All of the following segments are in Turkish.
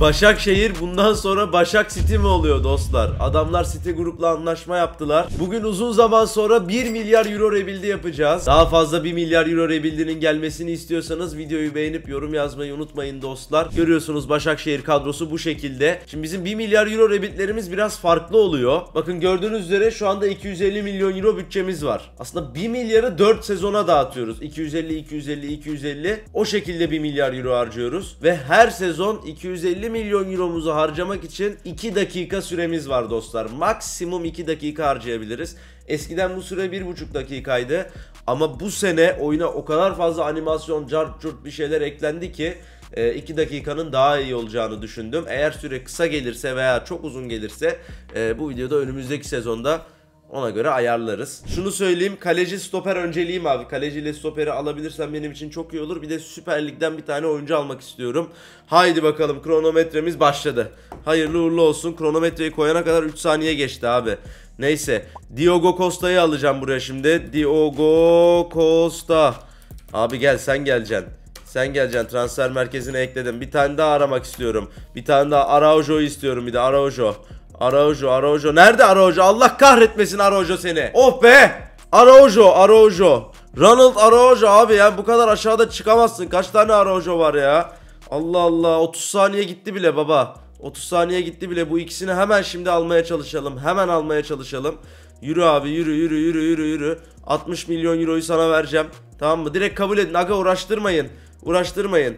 Başakşehir bundan sonra Başak City mi oluyor dostlar? Adamlar City grupla anlaşma yaptılar. Bugün uzun zaman sonra 1 milyar euro rebuild'i yapacağız. Daha fazla 1 milyar euro rebuild'inin gelmesini istiyorsanız videoyu beğenip yorum yazmayı unutmayın dostlar. Görüyorsunuz Başakşehir kadrosu bu şekilde. Şimdi bizim 1 milyar euro rebuild'lerimiz biraz farklı oluyor. Bakın gördüğünüz üzere şu anda 250 milyon euro bütçemiz var. Aslında 1 milyarı 4 sezona dağıtıyoruz. 250, 250, 250. O şekilde 1 milyar euro harcıyoruz. Ve her sezon 250 1 milyon euromuzu harcamak için 2 dakika süremiz var dostlar. Maksimum 2 dakika harcayabiliriz. Eskiden bu süre 1,5 dakikaydı. Ama bu sene oyuna o kadar fazla animasyon, cart curt bir şeyler eklendi ki 2 e, dakikanın daha iyi olacağını düşündüm. Eğer süre kısa gelirse veya çok uzun gelirse e, bu videoda önümüzdeki sezonda ona göre ayarlarız. Şunu söyleyeyim. Kaleci stoper önceliğim abi. ile stoperi alabilirsem benim için çok iyi olur. Bir de Süper Lig'den bir tane oyuncu almak istiyorum. Haydi bakalım kronometremiz başladı. Hayırlı uğurlu olsun. Kronometreyi koyana kadar 3 saniye geçti abi. Neyse. Diogo Costa'yı alacağım buraya şimdi. Diogo Costa. Abi gel sen geleceksin. Sen geleceksin transfer merkezine ekledim. Bir tane daha aramak istiyorum. Bir tane daha Araujo'yu istiyorum bir de Araujo. Araujo, Araujo. Nerede Araujo? Allah kahretmesin Araujo seni. Of oh be! Araujo, Araujo. Ronald Araujo abi ya bu kadar aşağıda çıkamazsın. Kaç tane Araujo var ya? Allah Allah 30 saniye gitti bile baba. 30 saniye gitti bile bu ikisini hemen şimdi almaya çalışalım. Hemen almaya çalışalım. Yürü abi yürü yürü yürü yürü yürü. 60 milyon euroyu sana vereceğim. Tamam mı? Direkt kabul edin. Aga uğraştırmayın. Uğraştırmayın.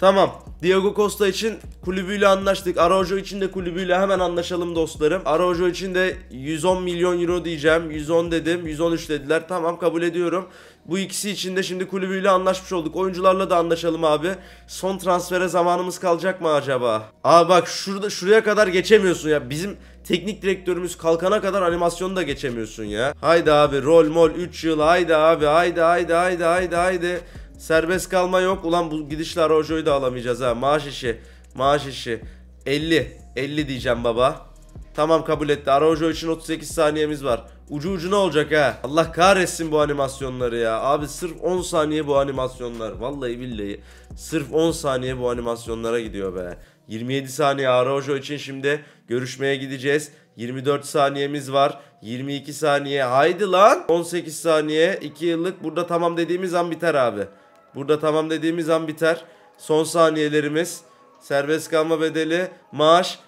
Tamam. Diego Costa için kulübüyle anlaştık. Araujo için de kulübüyle hemen anlaşalım dostlarım. Araujo için de 110 milyon euro diyeceğim. 110 dedim. 113 dediler. Tamam kabul ediyorum. Bu ikisi için de şimdi kulübüyle anlaşmış olduk. Oyuncularla da anlaşalım abi. Son transfere zamanımız kalacak mı acaba? Aa bak şurada şuraya kadar geçemiyorsun ya. Bizim teknik direktörümüz kalkana kadar animasyonu da geçemiyorsun ya. Haydi abi rol mol 3 yıl haydi abi haydi haydi haydi haydi haydi. Serbest kalma yok. Ulan bu gidişle Rojo'yu da alamayacağız ha. Maaş işi. Maaş işi. 50. 50 diyeceğim baba. Tamam kabul etti. Arojo için 38 saniyemiz var. Ucu ucuna olacak ha. Allah kahretsin bu animasyonları ya. Abi sırf 10 saniye bu animasyonlar. Vallahi billahi. Sırf 10 saniye bu animasyonlara gidiyor be. 27 saniye Arojo için şimdi görüşmeye gideceğiz. 24 saniyemiz var. 22 saniye. Haydi lan. 18 saniye. 2 yıllık. Burada tamam dediğimiz an biter abi. Burada tamam dediğimiz an biter. Son saniyelerimiz. Serbest kalma bedeli, maaş.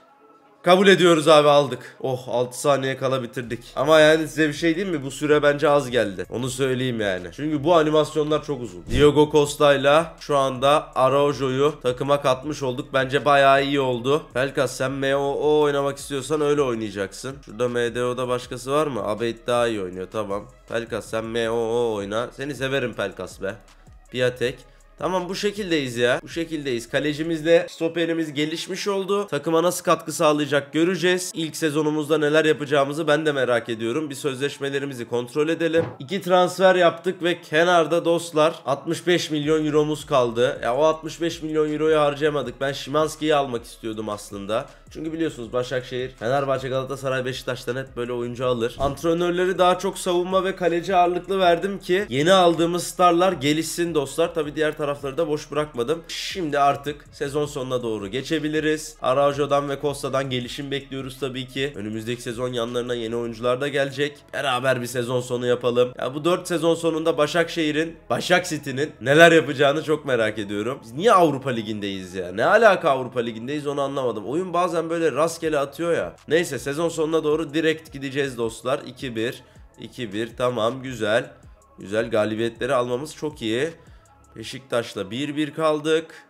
Kabul ediyoruz abi aldık. Oh 6 saniye kala bitirdik. Ama yani size bir şey diyeyim mi? Bu süre bence az geldi. Onu söyleyeyim yani. Çünkü bu animasyonlar çok uzun. Diogo ile şu anda Araujo'yu takıma katmış olduk. Bence bayağı iyi oldu. Pelkas sen MOO oynamak istiyorsan öyle oynayacaksın. Şurada MDO'da başkası var mı? Abeyt daha iyi oynuyor tamam. Pelkas sen MOO oyna. Seni severim Pelkas be. Piatek. Tamam bu şekildeyiz ya. Bu şekildeyiz. Kalecimizle stoperimiz gelişmiş oldu. Takıma nasıl katkı sağlayacak göreceğiz. İlk sezonumuzda neler yapacağımızı ben de merak ediyorum. Bir sözleşmelerimizi kontrol edelim. İki transfer yaptık ve kenarda dostlar 65 milyon euromuz kaldı. Ya o 65 milyon euroyu harcayamadık. Ben Şimanski'yi almak istiyordum aslında. Çünkü biliyorsunuz Başakşehir, Fenerbahçe, Galatasaray, Beşiktaş'tan hep böyle oyuncu alır. Antrenörleri daha çok savunma ve kaleci ağırlıklı verdim ki yeni aldığımız starlar gelişsin dostlar. Tabi diğer tarafları da boş bırakmadım. Şimdi artık sezon sonuna doğru geçebiliriz. Araujo'dan ve Costa'dan gelişim bekliyoruz tabii ki. Önümüzdeki sezon yanlarına yeni oyuncular da gelecek. Beraber bir sezon sonu yapalım. Ya bu 4 sezon sonunda Başakşehir'in, Başak City'nin neler yapacağını çok merak ediyorum. Biz niye Avrupa Ligi'ndeyiz ya? Ne alaka Avrupa Ligi'ndeyiz onu anlamadım. Oyun bazen bazen böyle rastgele atıyor ya. Neyse sezon sonuna doğru direkt gideceğiz dostlar. 2-1. 2-1 tamam güzel. Güzel galibiyetleri almamız çok iyi. Beşiktaş'la 1-1 kaldık.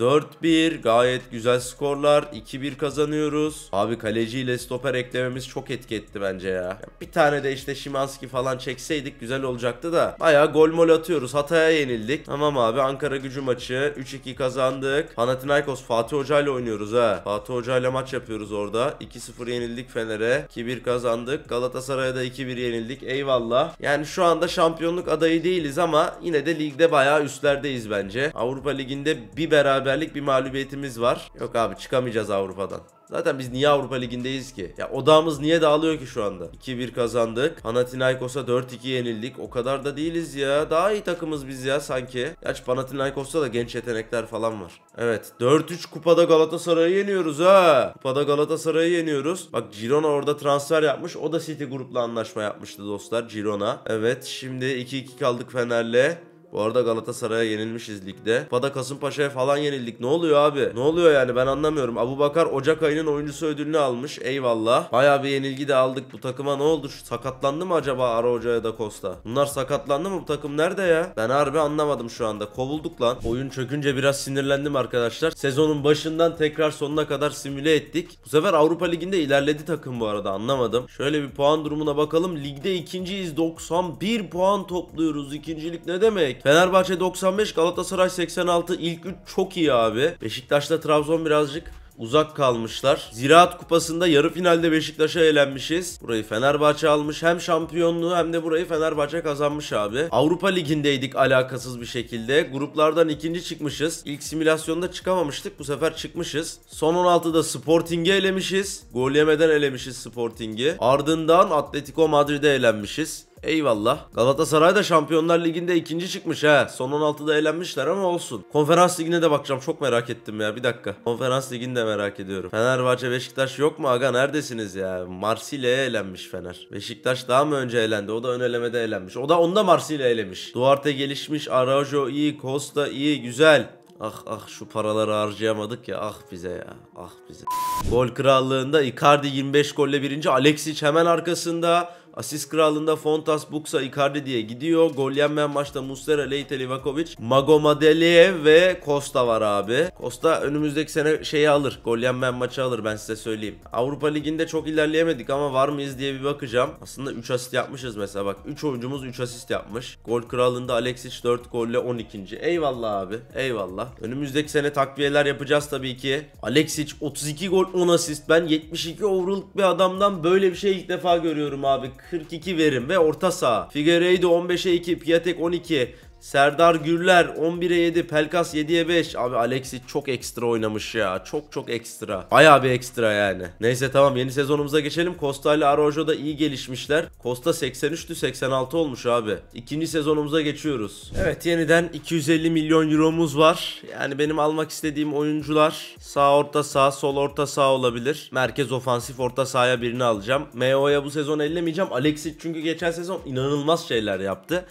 4-1 gayet güzel skorlar. 2-1 kazanıyoruz. Abi kaleciyle stoper eklememiz çok etki etti bence ya. bir tane de işte Şimanski falan çekseydik güzel olacaktı da. Baya gol mol atıyoruz. Hatay'a yenildik. Tamam abi Ankara gücü maçı. 3-2 kazandık. Panathinaikos Fatih Hoca ile oynuyoruz ha. Fatih Hoca ile maç yapıyoruz orada. 2-0 yenildik Fener'e. 2-1 kazandık. Galatasaray'a da 2-1 yenildik. Eyvallah. Yani şu anda şampiyonluk adayı değiliz ama yine de ligde baya üstlerdeyiz bence. Avrupa Ligi'nde bir beraber beraberlik bir mağlubiyetimiz var. Yok abi çıkamayacağız Avrupa'dan. Zaten biz niye Avrupa Ligi'ndeyiz ki? Ya odağımız niye dağılıyor ki şu anda? 2-1 kazandık. Panathinaikos'a 4-2 yenildik. O kadar da değiliz ya. Daha iyi takımız biz ya sanki. Gerçi Panathinaikos'ta da genç yetenekler falan var. Evet. 4-3 kupada Galatasaray'ı yeniyoruz ha. Kupada Galatasaray'ı yeniyoruz. Bak Girona orada transfer yapmış. O da City grupla anlaşma yapmıştı dostlar Girona. Evet. Şimdi 2-2 kaldık Fener'le. Bu arada Galatasaray'a yenilmişiz ligde. Pada Kasımpaşa'ya falan yenildik. Ne oluyor abi? Ne oluyor yani ben anlamıyorum. Abu Bakar Ocak ayının oyuncusu ödülünü almış. Eyvallah. Baya bir yenilgi de aldık. Bu takıma ne oldu? sakatlandı mı acaba Ara Hoca da Costa? Bunlar sakatlandı mı? Bu takım nerede ya? Ben harbi anlamadım şu anda. Kovulduk lan. Oyun çökünce biraz sinirlendim arkadaşlar. Sezonun başından tekrar sonuna kadar simüle ettik. Bu sefer Avrupa Ligi'nde ilerledi takım bu arada anlamadım. Şöyle bir puan durumuna bakalım. Ligde ikinciyiz. 91 puan topluyoruz. İkincilik ne demek? Fenerbahçe 95, Galatasaray 86 İlk 3 çok iyi abi. Beşiktaş'ta Trabzon birazcık uzak kalmışlar. Ziraat Kupası'nda yarı finalde Beşiktaş'a eğlenmişiz. Burayı Fenerbahçe almış. Hem şampiyonluğu hem de burayı Fenerbahçe kazanmış abi. Avrupa Ligi'ndeydik alakasız bir şekilde. Gruplardan ikinci çıkmışız. İlk simülasyonda çıkamamıştık. Bu sefer çıkmışız. Son 16'da Sporting'i elemişiz. Gol yemeden elemişiz Sporting'i. Ardından Atletico Madrid'e eğlenmişiz. Eyvallah. Galatasaray da Şampiyonlar Ligi'nde ikinci çıkmış ha. Son 16'da eğlenmişler ama olsun. Konferans Ligi'ne de bakacağım. Çok merak ettim ya. Bir dakika. Konferans Ligi'ni de merak ediyorum. Fenerbahçe Beşiktaş yok mu aga? Neredesiniz ya? Marsilya'ya eğlenmiş Fener. Beşiktaş daha mı önce eğlendi? O da ön elemede eğlenmiş. O da onda Marsilya eğlenmiş. Duarte gelişmiş. Arajo iyi. Costa iyi. Güzel. Ah ah şu paraları harcayamadık ya ah bize ya ah bize. Gol krallığında Icardi 25 golle birinci Alexic hemen arkasında Asist kralında Fontas, Buksa, Icardi diye gidiyor. Gol yenmeyen maçta Muslera, Leite, Livakovic, Magomadeliye ve Costa var abi. Costa önümüzdeki sene şeyi alır. Gol yenmeyen maçı alır ben size söyleyeyim. Avrupa Ligi'nde çok ilerleyemedik ama var mıyız diye bir bakacağım. Aslında 3 asist yapmışız mesela bak. 3 oyuncumuz 3 asist yapmış. Gol kralında Alexis 4 golle 12. Eyvallah abi. Eyvallah. Önümüzdeki sene takviyeler yapacağız tabii ki. Alexis 32 gol 10 asist. Ben 72 overall bir adamdan böyle bir şey ilk defa görüyorum abi. 42 verim ve orta saha. Figueiredo 15'e 2, Piatek 12, Serdar Gürler 11'e 7. Pelkas 7'ye 5. Abi Alexi çok ekstra oynamış ya. Çok çok ekstra. Bayağı bir ekstra yani. Neyse tamam yeni sezonumuza geçelim. Costa ile Arojo da iyi gelişmişler. Costa 83'tü 86 olmuş abi. İkinci sezonumuza geçiyoruz. Evet yeniden 250 milyon euromuz var. Yani benim almak istediğim oyuncular sağ orta sağ, sol orta sağ olabilir. Merkez ofansif orta sahaya birini alacağım. MO'ya bu sezon ellemeyeceğim. Alexi çünkü geçen sezon inanılmaz şeyler yaptı.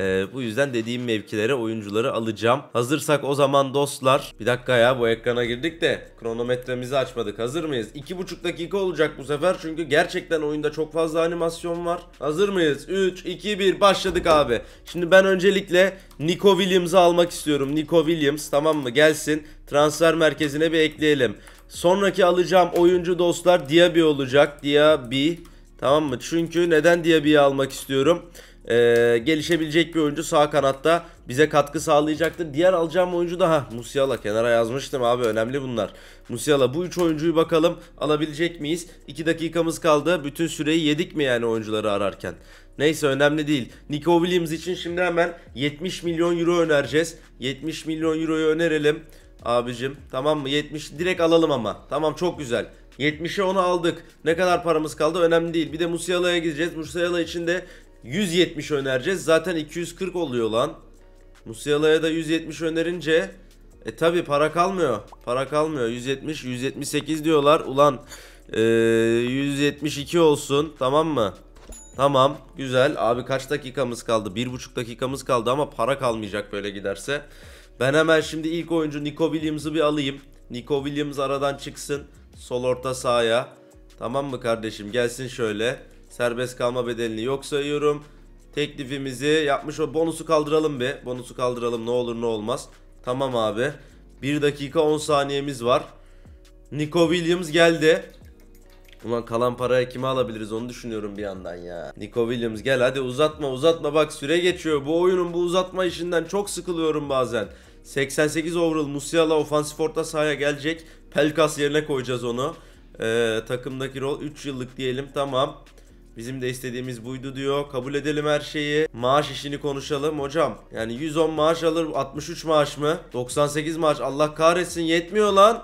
Ee, bu yüzden dediğim mevkilere oyuncuları alacağım. Hazırsak o zaman dostlar. Bir dakika ya bu ekrana girdik de kronometremizi açmadık. Hazır mıyız? 2,5 dakika olacak bu sefer çünkü gerçekten oyunda çok fazla animasyon var. Hazır mıyız? 3, 2, 1 başladık abi. Şimdi ben öncelikle Nico Williams'ı almak istiyorum. Nico Williams tamam mı? Gelsin transfer merkezine bir ekleyelim. Sonraki alacağım oyuncu dostlar Diaby olacak. Diaby. Tamam mı? Çünkü neden Diaby'yi almak istiyorum? e, gelişebilecek bir oyuncu sağ kanatta bize katkı sağlayacaktır. Diğer alacağım oyuncu da ha Musiala kenara yazmıştım abi önemli bunlar. Musiala bu 3 oyuncuyu bakalım alabilecek miyiz? 2 dakikamız kaldı. Bütün süreyi yedik mi yani oyuncuları ararken? Neyse önemli değil. Nico Williams için şimdi hemen 70 milyon euro önereceğiz. 70 milyon euroyu önerelim abicim. Tamam mı? 70 direkt alalım ama. Tamam çok güzel. 70'e onu aldık. Ne kadar paramız kaldı önemli değil. Bir de Musiala'ya gideceğiz. Musiala için de 170 önereceğiz. Zaten 240 oluyor lan. Musiala'ya da 170 önerince e tabi para kalmıyor. Para kalmıyor. 170, 178 diyorlar. Ulan e, 172 olsun tamam mı? Tamam güzel. Abi kaç dakikamız kaldı? 1,5 dakikamız kaldı ama para kalmayacak böyle giderse. Ben hemen şimdi ilk oyuncu Nico Williams'ı bir alayım. Nico Williams aradan çıksın. Sol orta sahaya. Tamam mı kardeşim? Gelsin şöyle. Serbest kalma bedelini yok sayıyorum. Teklifimizi yapmış o bonusu kaldıralım be. Bonusu kaldıralım ne olur ne olmaz. Tamam abi. 1 dakika 10 saniyemiz var. Nico Williams geldi. Ulan kalan paraya kime alabiliriz onu düşünüyorum bir yandan ya. Nico Williams gel hadi uzatma uzatma bak süre geçiyor. Bu oyunun bu uzatma işinden çok sıkılıyorum bazen. 88 overall Musiala ofansif orta sahaya gelecek. Pelkas yerine koyacağız onu. Ee, takımdaki rol 3 yıllık diyelim tamam. Bizim de istediğimiz buydu diyor. Kabul edelim her şeyi. Maaş işini konuşalım hocam. Yani 110 maaş alır 63 maaş mı? 98 maaş Allah kahretsin yetmiyor lan.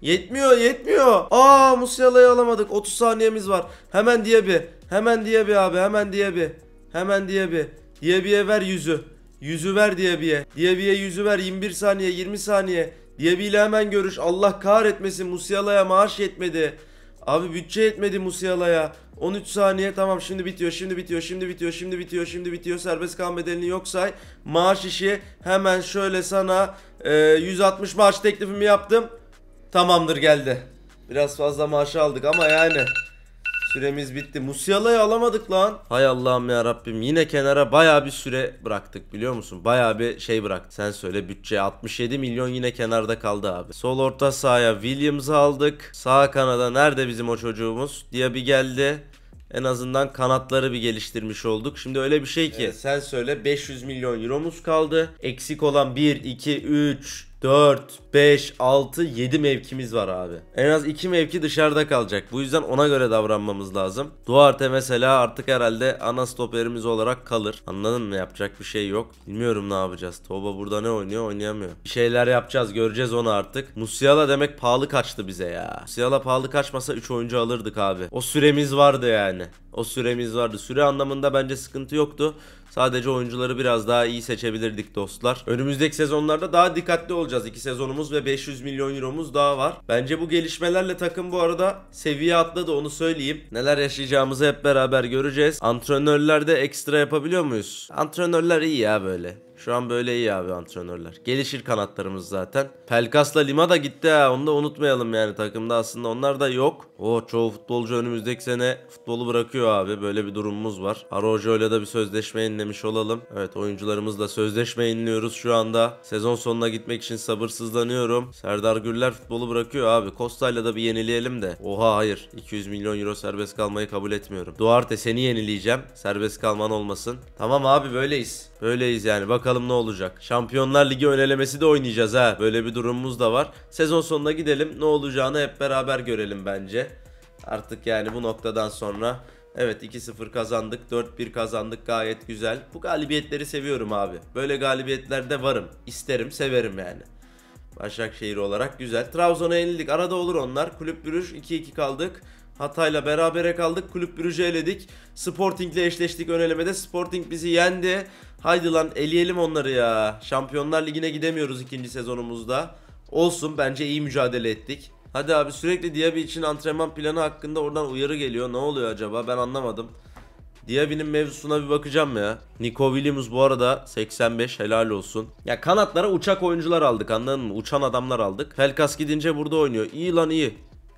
Yetmiyor yetmiyor. Aa Musiala'yı alamadık. 30 saniyemiz var. Hemen diye bir. Hemen diye bir abi hemen diye bir. Hemen diye bir. Diye bir ver yüzü. Yüzü ver diye bir. Diye bir yüzü ver 21 saniye 20 saniye. Diye bir ile hemen görüş. Allah kahretmesin Musiala'ya maaş yetmedi. Abi bütçe yetmedi Musiala'ya. 13 saniye tamam şimdi bitiyor şimdi bitiyor şimdi bitiyor şimdi bitiyor şimdi bitiyor serbest kan bedelini yok say maaş işi hemen şöyle sana e, 160 maaş teklifimi yaptım tamamdır geldi biraz fazla maaşı aldık ama yani Süremiz bitti. Musiala'yı alamadık lan. Hay Allah'ım ya Rabbim. Yine kenara baya bir süre bıraktık biliyor musun? Baya bir şey bıraktı. Sen söyle bütçe 67 milyon yine kenarda kaldı abi. Sol orta sahaya Williams'ı aldık. Sağ kanada nerede bizim o çocuğumuz? Diye bir geldi. En azından kanatları bir geliştirmiş olduk. Şimdi öyle bir şey ki evet. sen söyle 500 milyon euromuz kaldı. Eksik olan 1, 2, 3, 4, 5, 6, 7 mevkimiz var abi. En az 2 mevki dışarıda kalacak. Bu yüzden ona göre davranmamız lazım. Duarte mesela artık herhalde ana stoperimiz olarak kalır. Anladın mı? Yapacak bir şey yok. Bilmiyorum ne yapacağız. Toba burada ne oynuyor? Oynayamıyor. Bir şeyler yapacağız. Göreceğiz onu artık. Musiala demek pahalı kaçtı bize ya. Musiala pahalı kaçmasa 3 oyuncu alırdık abi. O süremiz vardı yani. O süremiz vardı. Süre anlamında bence sıkıntı yoktu. Sadece oyuncuları biraz daha iyi seçebilirdik dostlar. Önümüzdeki sezonlarda daha dikkatli olacağız. İki sezonumuz ve 500 milyon euromuz daha var. Bence bu gelişmelerle takım bu arada seviye atladı onu söyleyeyim. Neler yaşayacağımızı hep beraber göreceğiz. Antrenörler de ekstra yapabiliyor muyuz? Antrenörler iyi ya böyle. Şu an böyle iyi abi antrenörler. Gelişir kanatlarımız zaten. Pelkas'la Lima da gitti ha. Onu da unutmayalım yani takımda aslında. Onlar da yok. O çoğu futbolcu önümüzdeki sene futbolu bırakıyor abi. Böyle bir durumumuz var. Arojo ile de bir sözleşme inlemiş olalım. Evet oyuncularımızla sözleşme inliyoruz şu anda. Sezon sonuna gitmek için sabırsızlanıyorum. Serdar Güller futbolu bırakıyor abi. Costa da bir yenileyelim de. Oha hayır. 200 milyon euro serbest kalmayı kabul etmiyorum. Duarte seni yenileyeceğim. Serbest kalman olmasın. Tamam abi böyleyiz. Öyleyiz yani bakalım ne olacak. Şampiyonlar Ligi önelemesi de oynayacağız ha. Böyle bir durumumuz da var. Sezon sonuna gidelim ne olacağını hep beraber görelim bence. Artık yani bu noktadan sonra Evet 2-0 kazandık, 4-1 kazandık gayet güzel. Bu galibiyetleri seviyorum abi. Böyle galibiyetlerde varım. İsterim, severim yani. Başakşehir olarak güzel. Trabzon'a yenildik. Arada olur onlar. Kulüp Bürüş 2-2 kaldık. Hatay'la berabere kaldık. Kulüp Brüj'ü eledik. Sporting'le eşleştik önelemede. Sporting bizi yendi. Haydi lan eleyelim onları ya. Şampiyonlar Ligi'ne gidemiyoruz ikinci sezonumuzda. Olsun bence iyi mücadele ettik. Hadi abi sürekli Diaby için antrenman planı hakkında oradan uyarı geliyor. Ne oluyor acaba ben anlamadım. Diaby'nin mevzusuna bir bakacağım ya. Nico Williams bu arada 85 helal olsun. Ya kanatlara uçak oyuncular aldık anladın mı? Uçan adamlar aldık. Pelkas gidince burada oynuyor. İyi lan iyi.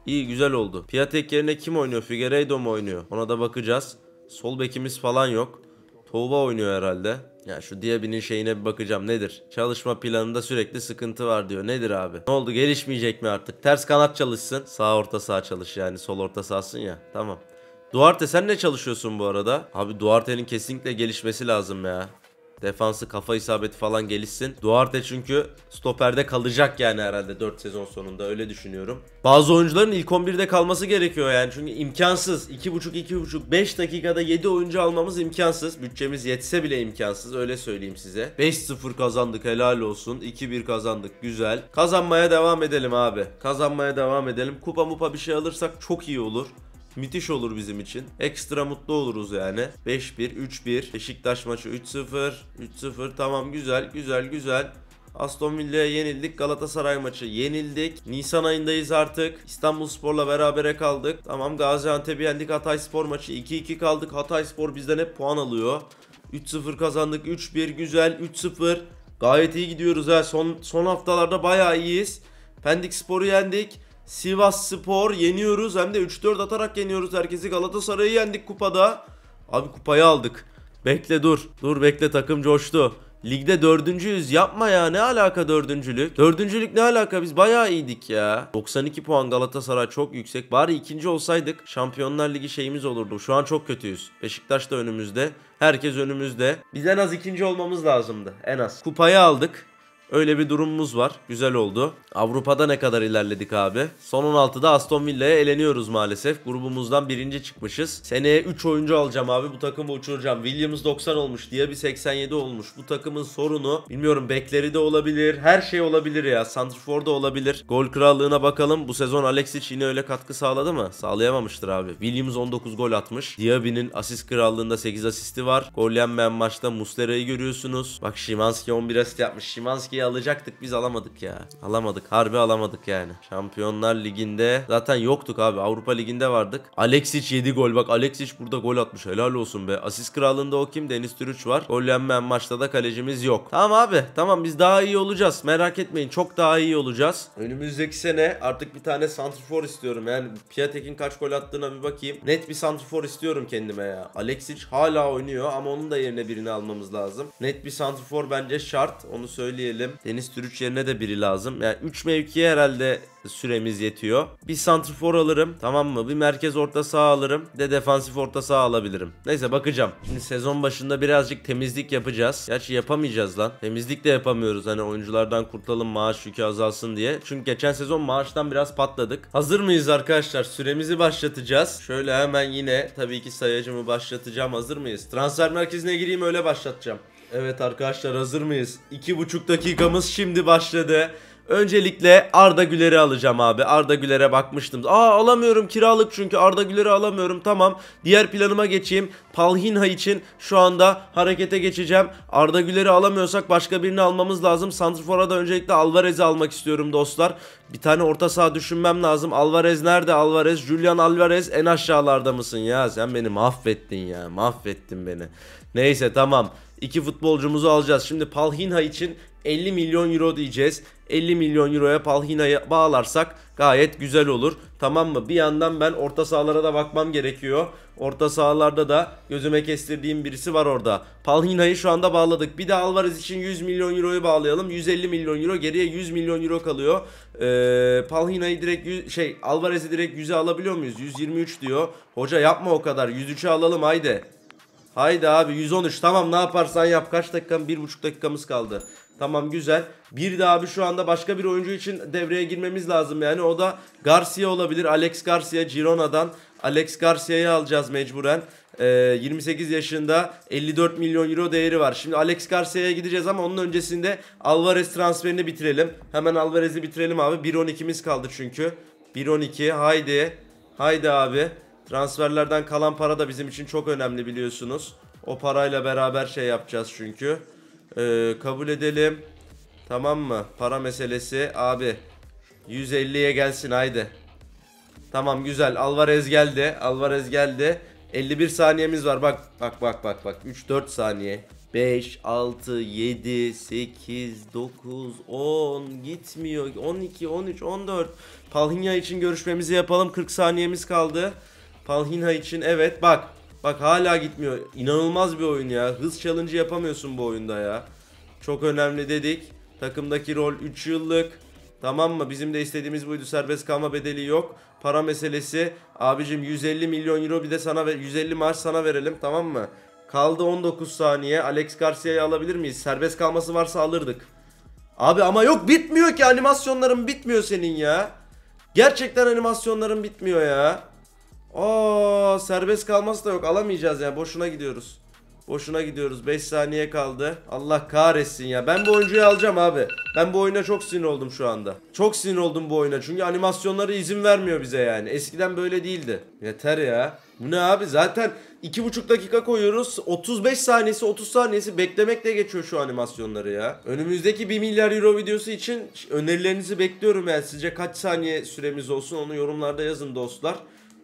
İyi güzel oldu. Piatek yerine kim oynuyor? Figueiredo mu oynuyor? Ona da bakacağız. Sol bekimiz falan yok. Tova oynuyor herhalde. Ya şu Diaby'nin şeyine bir bakacağım nedir? Çalışma planında sürekli sıkıntı var diyor. Nedir abi? Ne oldu gelişmeyecek mi artık? Ters kanat çalışsın. Sağ orta sağ çalış yani sol orta sağsın ya. Tamam. Duarte sen ne çalışıyorsun bu arada? Abi Duarte'nin kesinlikle gelişmesi lazım ya. Defansı kafa isabeti falan gelişsin. Duarte çünkü stoperde kalacak yani herhalde 4 sezon sonunda öyle düşünüyorum. Bazı oyuncuların ilk 11'de kalması gerekiyor yani çünkü imkansız. 2.5 2.5 5 dakikada 7 oyuncu almamız imkansız. Bütçemiz yetse bile imkansız öyle söyleyeyim size. 5-0 kazandık helal olsun. 2-1 kazandık güzel. Kazanmaya devam edelim abi. Kazanmaya devam edelim. Kupa mupa bir şey alırsak çok iyi olur müthiş olur bizim için. Ekstra mutlu oluruz yani. 5-1, 3-1. Beşiktaş maçı 3-0. 3-0 tamam güzel güzel güzel. Aston Villa'ya yenildik. Galatasaray maçı yenildik. Nisan ayındayız artık. İstanbul Spor'la berabere kaldık. Tamam Gaziantep'i yendik. Hatay Spor maçı 2-2 kaldık. Hatay Spor bizden hep puan alıyor. 3-0 kazandık. 3-1 güzel. 3-0. Gayet iyi gidiyoruz ha. Son son haftalarda bayağı iyiyiz. Pendik Spor'u yendik. Sivas Spor yeniyoruz. Hem de 3-4 atarak yeniyoruz herkesi. Galatasaray'ı yendik kupada. Abi kupayı aldık. Bekle dur. Dur bekle takım coştu. Ligde dördüncüyüz yapma ya ne alaka dördüncülük? Dördüncülük ne alaka biz bayağı iyiydik ya. 92 puan Galatasaray çok yüksek. Bari ikinci olsaydık Şampiyonlar Ligi şeyimiz olurdu. Şu an çok kötüyüz. Beşiktaş da önümüzde. Herkes önümüzde. Biz en az ikinci olmamız lazımdı en az. Kupayı aldık. Öyle bir durumumuz var. Güzel oldu. Avrupa'da ne kadar ilerledik abi? Son 16'da Aston Villa'ya eleniyoruz maalesef. Grubumuzdan birinci çıkmışız. Seneye 3 oyuncu alacağım abi. Bu takımı uçuracağım. Williams 90 olmuş. Diye bir 87 olmuş. Bu takımın sorunu bilmiyorum bekleri de olabilir. Her şey olabilir ya. Santrfor da olabilir. Gol krallığına bakalım. Bu sezon Alexic yine öyle katkı sağladı mı? Sağlayamamıştır abi. Williams 19 gol atmış. Diaby'nin asist krallığında 8 asisti var. Gol yenmeyen maçta Muslera'yı görüyorsunuz. Bak Şimanski 11 asist yapmış. Şimanski diye alacaktık biz alamadık ya. Alamadık harbi alamadık yani. Şampiyonlar Ligi'nde zaten yoktuk abi Avrupa Ligi'nde vardık. Alexic 7 gol bak Alexic burada gol atmış helal olsun be. Asist Kralında o kim? Deniz Türüç var. Gol yenmeyen maçta da kalecimiz yok. Tamam abi tamam biz daha iyi olacağız merak etmeyin çok daha iyi olacağız. Önümüzdeki sene artık bir tane santrfor istiyorum yani Piatek'in kaç gol attığına bir bakayım. Net bir santrfor istiyorum kendime ya. Alexic hala oynuyor ama onun da yerine birini almamız lazım. Net bir santrfor bence şart onu söyleyelim istedim. Deniz Türüç yerine de biri lazım. Yani 3 mevkiye herhalde süremiz yetiyor. Bir santrfor alırım tamam mı? Bir merkez orta saha alırım. De defansif orta saha alabilirim. Neyse bakacağım. Şimdi sezon başında birazcık temizlik yapacağız. Gerçi yapamayacağız lan. Temizlik de yapamıyoruz. Hani oyunculardan kurtulalım maaş yükü azalsın diye. Çünkü geçen sezon maaştan biraz patladık. Hazır mıyız arkadaşlar? Süremizi başlatacağız. Şöyle hemen yine tabii ki sayacımı başlatacağım. Hazır mıyız? Transfer merkezine gireyim öyle başlatacağım. Evet arkadaşlar hazır mıyız? 2,5 dakikamız şimdi başladı. Öncelikle Arda Güler'i alacağım abi. Arda Güler'e bakmıştım. Aa alamıyorum kiralık çünkü Arda Güler'i alamıyorum. Tamam. Diğer planıma geçeyim. Palhinha için şu anda harekete geçeceğim. Arda Güler'i alamıyorsak başka birini almamız lazım. Santrifora da öncelikle Alvarez'i almak istiyorum dostlar. Bir tane orta saha düşünmem lazım. Alvarez nerede Alvarez? Julian Alvarez en aşağılarda mısın ya? Sen beni mahvettin ya. Mahvettin beni. Neyse tamam. İki futbolcumuzu alacağız. Şimdi Palhinha için 50 milyon euro diyeceğiz. 50 milyon euroya Palhina'yı bağlarsak gayet güzel olur. Tamam mı? Bir yandan ben orta sahalara da bakmam gerekiyor. Orta sahalarda da gözüme kestirdiğim birisi var orada. Palhina'yı şu anda bağladık. Bir de Alvarez için 100 milyon euroyu bağlayalım. 150 milyon euro geriye 100 milyon euro kalıyor. Ee, Palhina'yı direkt şey Alvarez'i direkt 100'e alabiliyor muyuz? 123 diyor. Hoca yapma o kadar. 103'e alalım haydi. Haydi abi 113 tamam ne yaparsan yap kaç dakikam bir buçuk dakikamız kaldı. Tamam güzel. Bir de abi şu anda başka bir oyuncu için devreye girmemiz lazım yani o da Garcia olabilir. Alex Garcia Girona'dan Alex Garcia'yı alacağız mecburen. Ee, 28 yaşında 54 milyon euro değeri var. Şimdi Alex Garcia'ya gideceğiz ama onun öncesinde Alvarez transferini bitirelim. Hemen Alvarez'i bitirelim abi. 1.12'miz kaldı çünkü. 1.12 haydi. Haydi abi. Transferlerden kalan para da bizim için çok önemli biliyorsunuz. O parayla beraber şey yapacağız çünkü. Ee, kabul edelim. Tamam mı? Para meselesi abi. 150'ye gelsin haydi. Tamam güzel. Alvarez geldi. Alvarez geldi. 51 saniyemiz var. Bak bak bak bak bak. 3 4 saniye. 5 6 7 8 9 10 gitmiyor. 12 13 14. Palhinha için görüşmemizi yapalım. 40 saniyemiz kaldı. Palhinha için evet bak. Bak hala gitmiyor. İnanılmaz bir oyun ya. Hız challenge yapamıyorsun bu oyunda ya. Çok önemli dedik. Takımdaki rol 3 yıllık. Tamam mı? Bizim de istediğimiz buydu. Serbest kalma bedeli yok. Para meselesi. Abicim 150 milyon euro bir de sana ver 150 maaş sana verelim tamam mı? Kaldı 19 saniye. Alex Garcia'yı alabilir miyiz? Serbest kalması varsa alırdık. Abi ama yok bitmiyor ki animasyonların bitmiyor senin ya. Gerçekten animasyonların bitmiyor ya. Aa serbest kalması da yok. Alamayacağız ya. Boşuna gidiyoruz. Boşuna gidiyoruz. 5 saniye kaldı. Allah kahretsin ya. Ben bu oyuncuyu alacağım abi. Ben bu oyuna çok sinir oldum şu anda. Çok sinir oldum bu oyuna. Çünkü animasyonları izin vermiyor bize yani. Eskiden böyle değildi. Yeter ya. Bu ne abi? Zaten 2,5 dakika koyuyoruz. 35 saniyesi 30 saniyesi beklemekle geçiyor şu animasyonları ya. Önümüzdeki 1 milyar euro videosu için önerilerinizi bekliyorum yani. Sizce kaç saniye süremiz olsun onu yorumlarda yazın dostlar.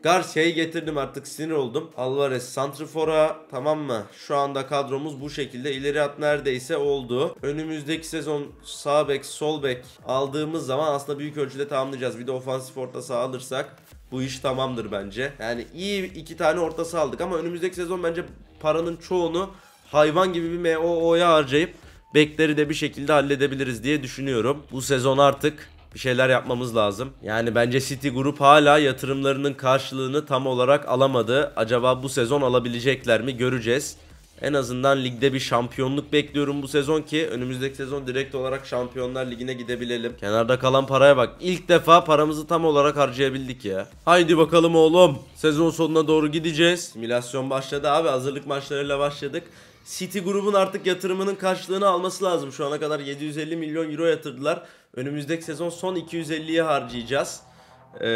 Gar şey getirdim artık sinir oldum. Alvarez Santrifor'a tamam mı? Şu anda kadromuz bu şekilde. İleri at neredeyse oldu. Önümüzdeki sezon sağ bek sol bek aldığımız zaman aslında büyük ölçüde tamamlayacağız. Bir de ofansif orta saha alırsak bu iş tamamdır bence. Yani iyi iki tane orta saha aldık ama önümüzdeki sezon bence paranın çoğunu hayvan gibi bir MOO'ya harcayıp bekleri de bir şekilde halledebiliriz diye düşünüyorum. Bu sezon artık bir şeyler yapmamız lazım. Yani bence City Grup hala yatırımlarının karşılığını tam olarak alamadı. Acaba bu sezon alabilecekler mi göreceğiz. En azından ligde bir şampiyonluk bekliyorum bu sezon ki önümüzdeki sezon direkt olarak Şampiyonlar Ligi'ne gidebilelim. Kenarda kalan paraya bak. İlk defa paramızı tam olarak harcayabildik ya. Haydi bakalım oğlum. Sezon sonuna doğru gideceğiz. Simülasyon başladı abi. Hazırlık maçlarıyla başladık. City grubun artık yatırımının karşılığını alması lazım. Şu ana kadar 750 milyon euro yatırdılar. Önümüzdeki sezon son 250'yi harcayacağız. Ee,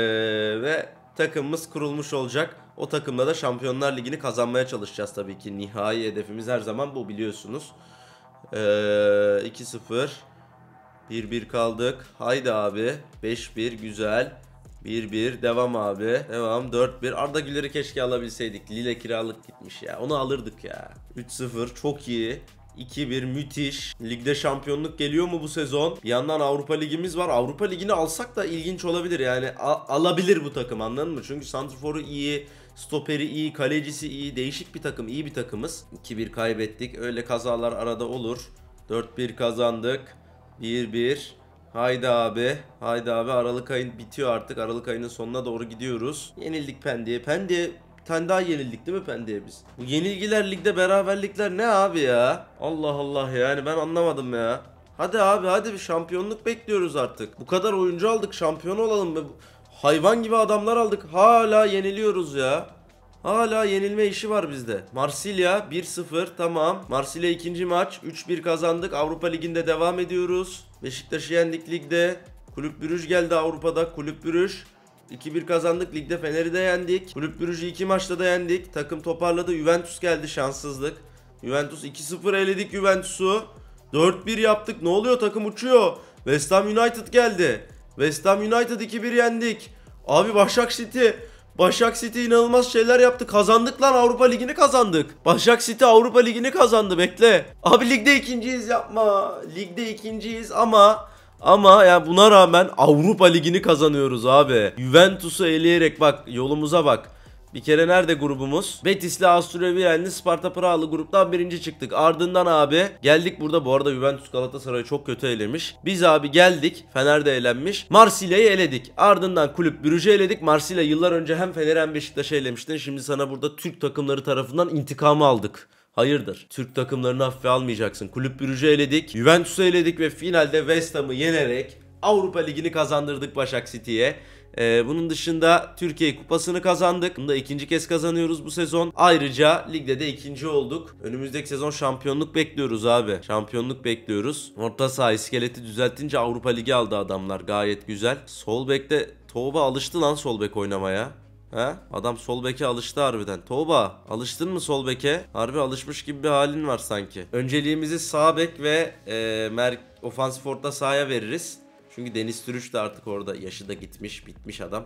ve takımımız kurulmuş olacak. O takımla da Şampiyonlar Ligi'ni kazanmaya çalışacağız tabii ki. Nihai hedefimiz her zaman bu biliyorsunuz. Ee, 2-0 1-1 kaldık. Haydi abi. 5-1 güzel. 1-1 devam abi. Devam 4-1. Arda Güler'i keşke alabilseydik. Lille kiralık gitmiş ya. Onu alırdık ya. 3-0 çok iyi. 2-1 müthiş. Ligde şampiyonluk geliyor mu bu sezon? Bir yandan Avrupa Ligimiz var. Avrupa Ligi'ni alsak da ilginç olabilir yani. A- alabilir bu takım anladın mı? Çünkü Santrfor'u iyi, stoperi iyi, kalecisi iyi. Değişik bir takım, iyi bir takımız. 2-1 kaybettik. Öyle kazalar arada olur. 4-1 kazandık. 1-1. Haydi abi. Haydi abi. Aralık ayın bitiyor artık. Aralık ayının sonuna doğru gidiyoruz. Yenildik Pendik'e. Pendik tane daha yenildik değil mi Pendik'e biz? Bu yenilgiler ligde beraberlikler ne abi ya? Allah Allah yani ben anlamadım ya. Hadi abi hadi bir şampiyonluk bekliyoruz artık. Bu kadar oyuncu aldık şampiyon olalım. mı? Hayvan gibi adamlar aldık. Hala yeniliyoruz ya. Hala yenilme işi var bizde. Marsilya 1-0 tamam. Marsilya ikinci maç 3-1 kazandık. Avrupa Ligi'nde devam ediyoruz. Beşiktaş'ı yendik ligde. Kulüp Bürüş geldi Avrupa'da. Kulüp Bürüş 2-1 kazandık. Ligde Fener'i de yendik. Kulüp Brugge'yi 2 maçta da yendik. Takım toparladı. Juventus geldi şanssızlık. Juventus 2-0 eledik Juventus'u. 4-1 yaptık. Ne oluyor takım uçuyor. West Ham United geldi. West Ham United 2-1 yendik. Abi Başak City. Başak City inanılmaz şeyler yaptı. Kazandık lan Avrupa Ligi'ni kazandık. Başak City Avrupa Ligi'ni kazandı bekle. Abi ligde ikinciyiz yapma. Ligde ikinciyiz ama ama ya yani buna rağmen Avrupa Ligi'ni kazanıyoruz abi. Juventus'u eleyerek bak yolumuza bak. Bir kere nerede grubumuz? Betis'le Astura Sparta Praha'lı gruptan birinci çıktık. Ardından abi geldik burada. Bu arada Juventus Galatasaray'ı çok kötü elemiş. Biz abi geldik. Fener'de elenmiş. Marsilya'yı eledik. Ardından kulüp Brüj'ü eledik. Marsilya yıllar önce hem Fener hem Beşiktaş'ı elemiştin. Şimdi sana burada Türk takımları tarafından intikamı aldık. Hayırdır? Türk takımlarını affe almayacaksın. Kulüp Brugge'ü eledik, Juventus'u eledik ve finalde West Ham'ı yenerek Avrupa Ligi'ni kazandırdık Başak City'ye. Ee, bunun dışında Türkiye Kupası'nı kazandık. Bunu da ikinci kez kazanıyoruz bu sezon. Ayrıca ligde de ikinci olduk. Önümüzdeki sezon şampiyonluk bekliyoruz abi. Şampiyonluk bekliyoruz. Orta saha iskeleti düzeltince Avrupa Ligi aldı adamlar. Gayet güzel. Sol bekte Tova alıştı lan sol bek oynamaya. He? Adam sol beke alıştı harbiden. Toba alıştın mı sol beke? Harbi alışmış gibi bir halin var sanki. Önceliğimizi sağ bek ve e, mer ofansif orta sahaya veririz. Çünkü Deniz Türüç de artık orada yaşı da gitmiş bitmiş adam.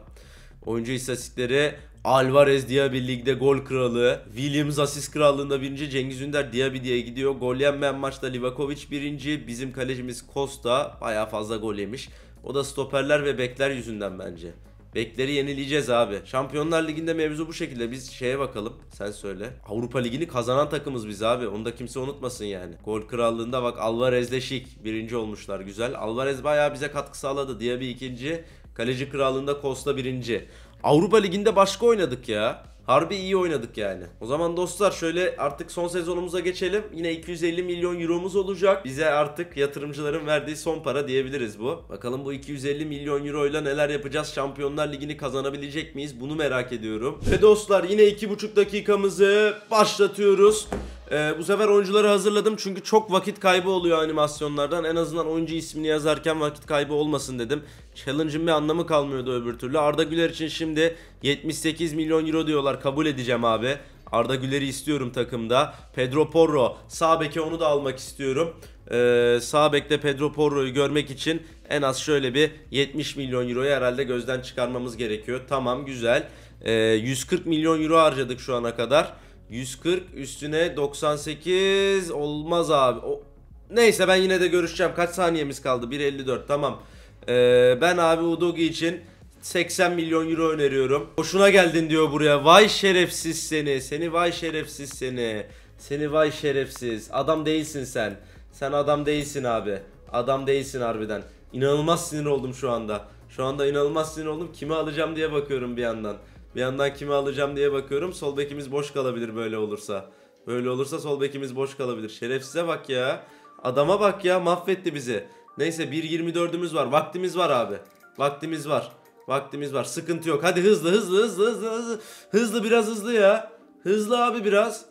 Oyuncu istatistikleri Alvarez Diaby ligde gol kralı. Williams asist krallığında birinci. Cengiz Ünder Diaby diye gidiyor. Gol yenmeyen maçta Livakovic birinci. Bizim kalecimiz Costa baya fazla gol yemiş. O da stoperler ve bekler yüzünden bence. Bekleri yenileyeceğiz abi. Şampiyonlar Ligi'nde mevzu bu şekilde. Biz şeye bakalım. Sen söyle. Avrupa Ligi'ni kazanan takımız biz abi. Onu da kimse unutmasın yani. Gol krallığında bak Alvarez'le Şik birinci olmuşlar. Güzel. Alvarez bayağı bize katkı sağladı. diye bir ikinci. Kaleci krallığında Costa birinci. Avrupa Ligi'nde başka oynadık ya. Harbi iyi oynadık yani. O zaman dostlar şöyle artık son sezonumuza geçelim. Yine 250 milyon euromuz olacak. Bize artık yatırımcıların verdiği son para diyebiliriz bu. Bakalım bu 250 milyon euroyla neler yapacağız? Şampiyonlar Ligi'ni kazanabilecek miyiz? Bunu merak ediyorum. Ve dostlar yine 2,5 dakikamızı başlatıyoruz. Ee, bu sefer oyuncuları hazırladım çünkü çok vakit kaybı oluyor animasyonlardan. En azından oyuncu ismini yazarken vakit kaybı olmasın dedim. Challenge'ın bir anlamı kalmıyordu öbür türlü. Arda Güler için şimdi 78 milyon euro diyorlar kabul edeceğim abi. Arda Güler'i istiyorum takımda. Pedro Porro sağ beke onu da almak istiyorum. Ee, sağ bekte Pedro Porro'yu görmek için en az şöyle bir 70 milyon euroyu herhalde gözden çıkarmamız gerekiyor. Tamam güzel. Ee, 140 milyon euro harcadık şu ana kadar. 140 üstüne 98 olmaz abi. O, neyse ben yine de görüşeceğim. Kaç saniyemiz kaldı? 1.54 tamam. Ee, ben abi Udogi için 80 milyon euro öneriyorum. Hoşuna geldin diyor buraya. Vay şerefsiz seni. Seni vay şerefsiz seni. Seni vay şerefsiz. Adam değilsin sen. Sen adam değilsin abi. Adam değilsin harbiden. İnanılmaz sinir oldum şu anda. Şu anda inanılmaz sinir oldum. Kimi alacağım diye bakıyorum bir yandan. Bir yandan kimi alacağım diye bakıyorum. Sol bekimiz boş kalabilir böyle olursa. Böyle olursa sol bekimiz boş kalabilir. Şerefsize bak ya. Adama bak ya mahvetti bizi. Neyse 1.24'ümüz var. Vaktimiz var abi. Vaktimiz var. Vaktimiz var. Sıkıntı yok. Hadi hızlı hızlı hızlı hızlı hızlı. Hızlı biraz hızlı ya. Hızlı abi biraz.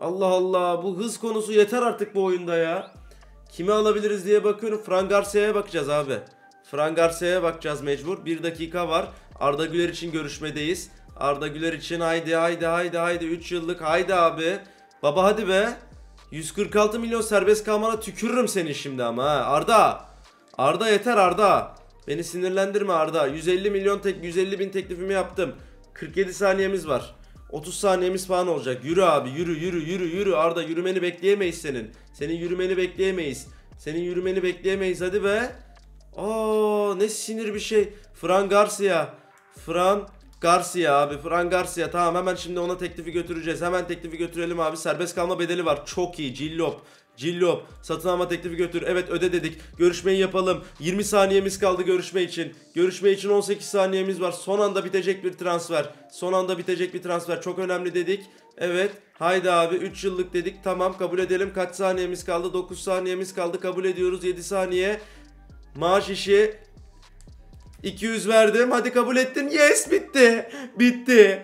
Allah Allah bu hız konusu yeter artık bu oyunda ya. Kimi alabiliriz diye bakıyorum. Fran Garcia'ya bakacağız abi. Fran Garcia'ya bakacağız mecbur. Bir dakika var. Arda Güler için görüşmedeyiz. Arda Güler için haydi haydi haydi haydi 3 yıllık haydi abi. Baba hadi be. 146 milyon serbest kalmana tükürürüm seni şimdi ama ha. Arda. Arda yeter Arda. Beni sinirlendirme Arda. 150 milyon tek 150 bin teklifimi yaptım. 47 saniyemiz var. 30 saniyemiz falan olacak. Yürü abi yürü yürü yürü yürü Arda yürümeni bekleyemeyiz senin. Senin yürümeni bekleyemeyiz. Senin yürümeni bekleyemeyiz hadi be. Oo ne sinir bir şey. Fran Garcia. Fran Garcia abi. Fran Garcia tamam hemen şimdi ona teklifi götüreceğiz. Hemen teklifi götürelim abi. Serbest kalma bedeli var. Çok iyi. Cillop. Cillop satın alma teklifi götür. Evet öde dedik. Görüşmeyi yapalım. 20 saniyemiz kaldı görüşme için. Görüşme için 18 saniyemiz var. Son anda bitecek bir transfer. Son anda bitecek bir transfer. Çok önemli dedik. Evet. Haydi abi 3 yıllık dedik. Tamam kabul edelim. Kaç saniyemiz kaldı? 9 saniyemiz kaldı. Kabul ediyoruz. 7 saniye. Maaş işi 200 verdim. Hadi kabul ettin. Yes bitti. Bitti.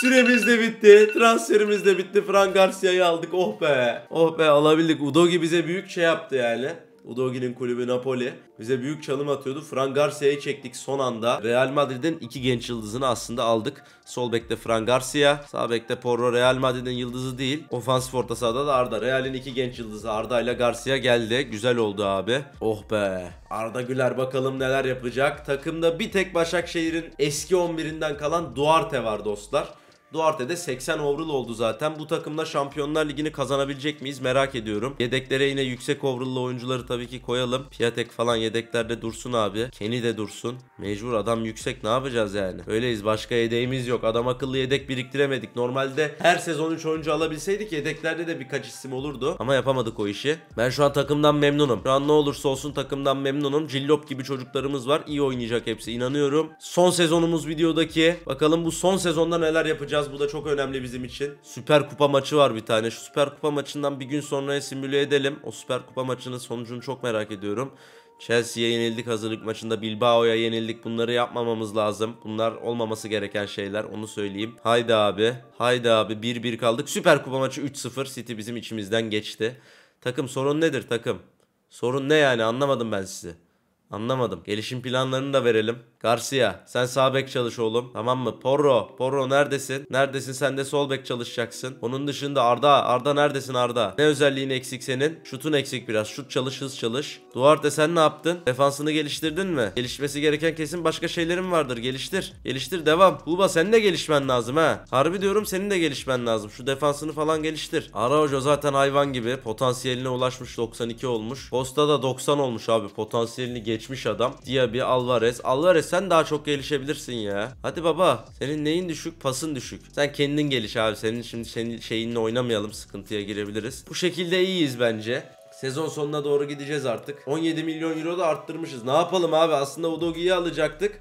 Süremiz de bitti. Transferimiz de bitti. Fran Garcia'yı aldık. Oh be. Oh be alabildik. Udogi bize büyük şey yaptı yani. Udogi'nin kulübü Napoli bize büyük çalım atıyordu. Fran Garcia'yı çektik son anda. Real Madrid'in iki genç yıldızını aslında aldık. Sol bekte Fran Garcia, sağ bekte Porro Real Madrid'in yıldızı değil. Ofansif orta sahada da Arda. Real'in iki genç yıldızı Arda ile Garcia geldi. Güzel oldu abi. Oh be. Arda Güler bakalım neler yapacak. Takımda bir tek Başakşehir'in eski 11'inden kalan Duarte var dostlar. Duarte de 80 overall oldu zaten. Bu takımda Şampiyonlar Ligi'ni kazanabilecek miyiz merak ediyorum. Yedeklere yine yüksek overall'lı oyuncuları tabii ki koyalım. Piatek falan yedeklerde dursun abi. Kenny de dursun. Mecbur adam yüksek ne yapacağız yani? Öyleyiz başka yedeğimiz yok. Adam akıllı yedek biriktiremedik. Normalde her sezon 3 oyuncu alabilseydik yedeklerde de birkaç isim olurdu. Ama yapamadık o işi. Ben şu an takımdan memnunum. Şu an ne olursa olsun takımdan memnunum. Cillop gibi çocuklarımız var. İyi oynayacak hepsi inanıyorum. Son sezonumuz videodaki. Bakalım bu son sezonda neler yapacağız oynayacağız. Bu da çok önemli bizim için. Süper Kupa maçı var bir tane. Şu Süper Kupa maçından bir gün sonraya simüle edelim. O Süper Kupa maçının sonucunu çok merak ediyorum. Chelsea'ye yenildik hazırlık maçında. Bilbao'ya yenildik. Bunları yapmamamız lazım. Bunlar olmaması gereken şeyler. Onu söyleyeyim. Haydi abi. Haydi abi. 1-1 kaldık. Süper Kupa maçı 3-0. City bizim içimizden geçti. Takım sorun nedir takım? Sorun ne yani anlamadım ben sizi. Anlamadım. Gelişim planlarını da verelim. Garcia sen sağ bek çalış oğlum. Tamam mı? Porro. Porro neredesin? Neredesin? Sen de sol bek çalışacaksın. Onun dışında Arda. Arda neredesin Arda? Ne özelliğin eksik senin? Şutun eksik biraz. Şut çalış hız çalış. Duarte sen ne yaptın? Defansını geliştirdin mi? Gelişmesi gereken kesin başka şeylerin vardır. Geliştir. Geliştir devam. Huba sen de gelişmen lazım ha. Harbi diyorum senin de gelişmen lazım. Şu defansını falan geliştir. Araujo zaten hayvan gibi. Potansiyeline ulaşmış 92 olmuş. Costa da 90 olmuş abi. Potansiyelini geçmiş adam. Diaby, Alvarez. Alvarez sen daha çok gelişebilirsin ya. Hadi baba. Senin neyin düşük? Pasın düşük. Sen kendin geliş abi. Senin şimdi senin şeyinle oynamayalım. Sıkıntıya girebiliriz. Bu şekilde iyiyiz bence. Sezon sonuna doğru gideceğiz artık. 17 milyon euro da arttırmışız. Ne yapalım abi? Aslında Udogi'yi alacaktık.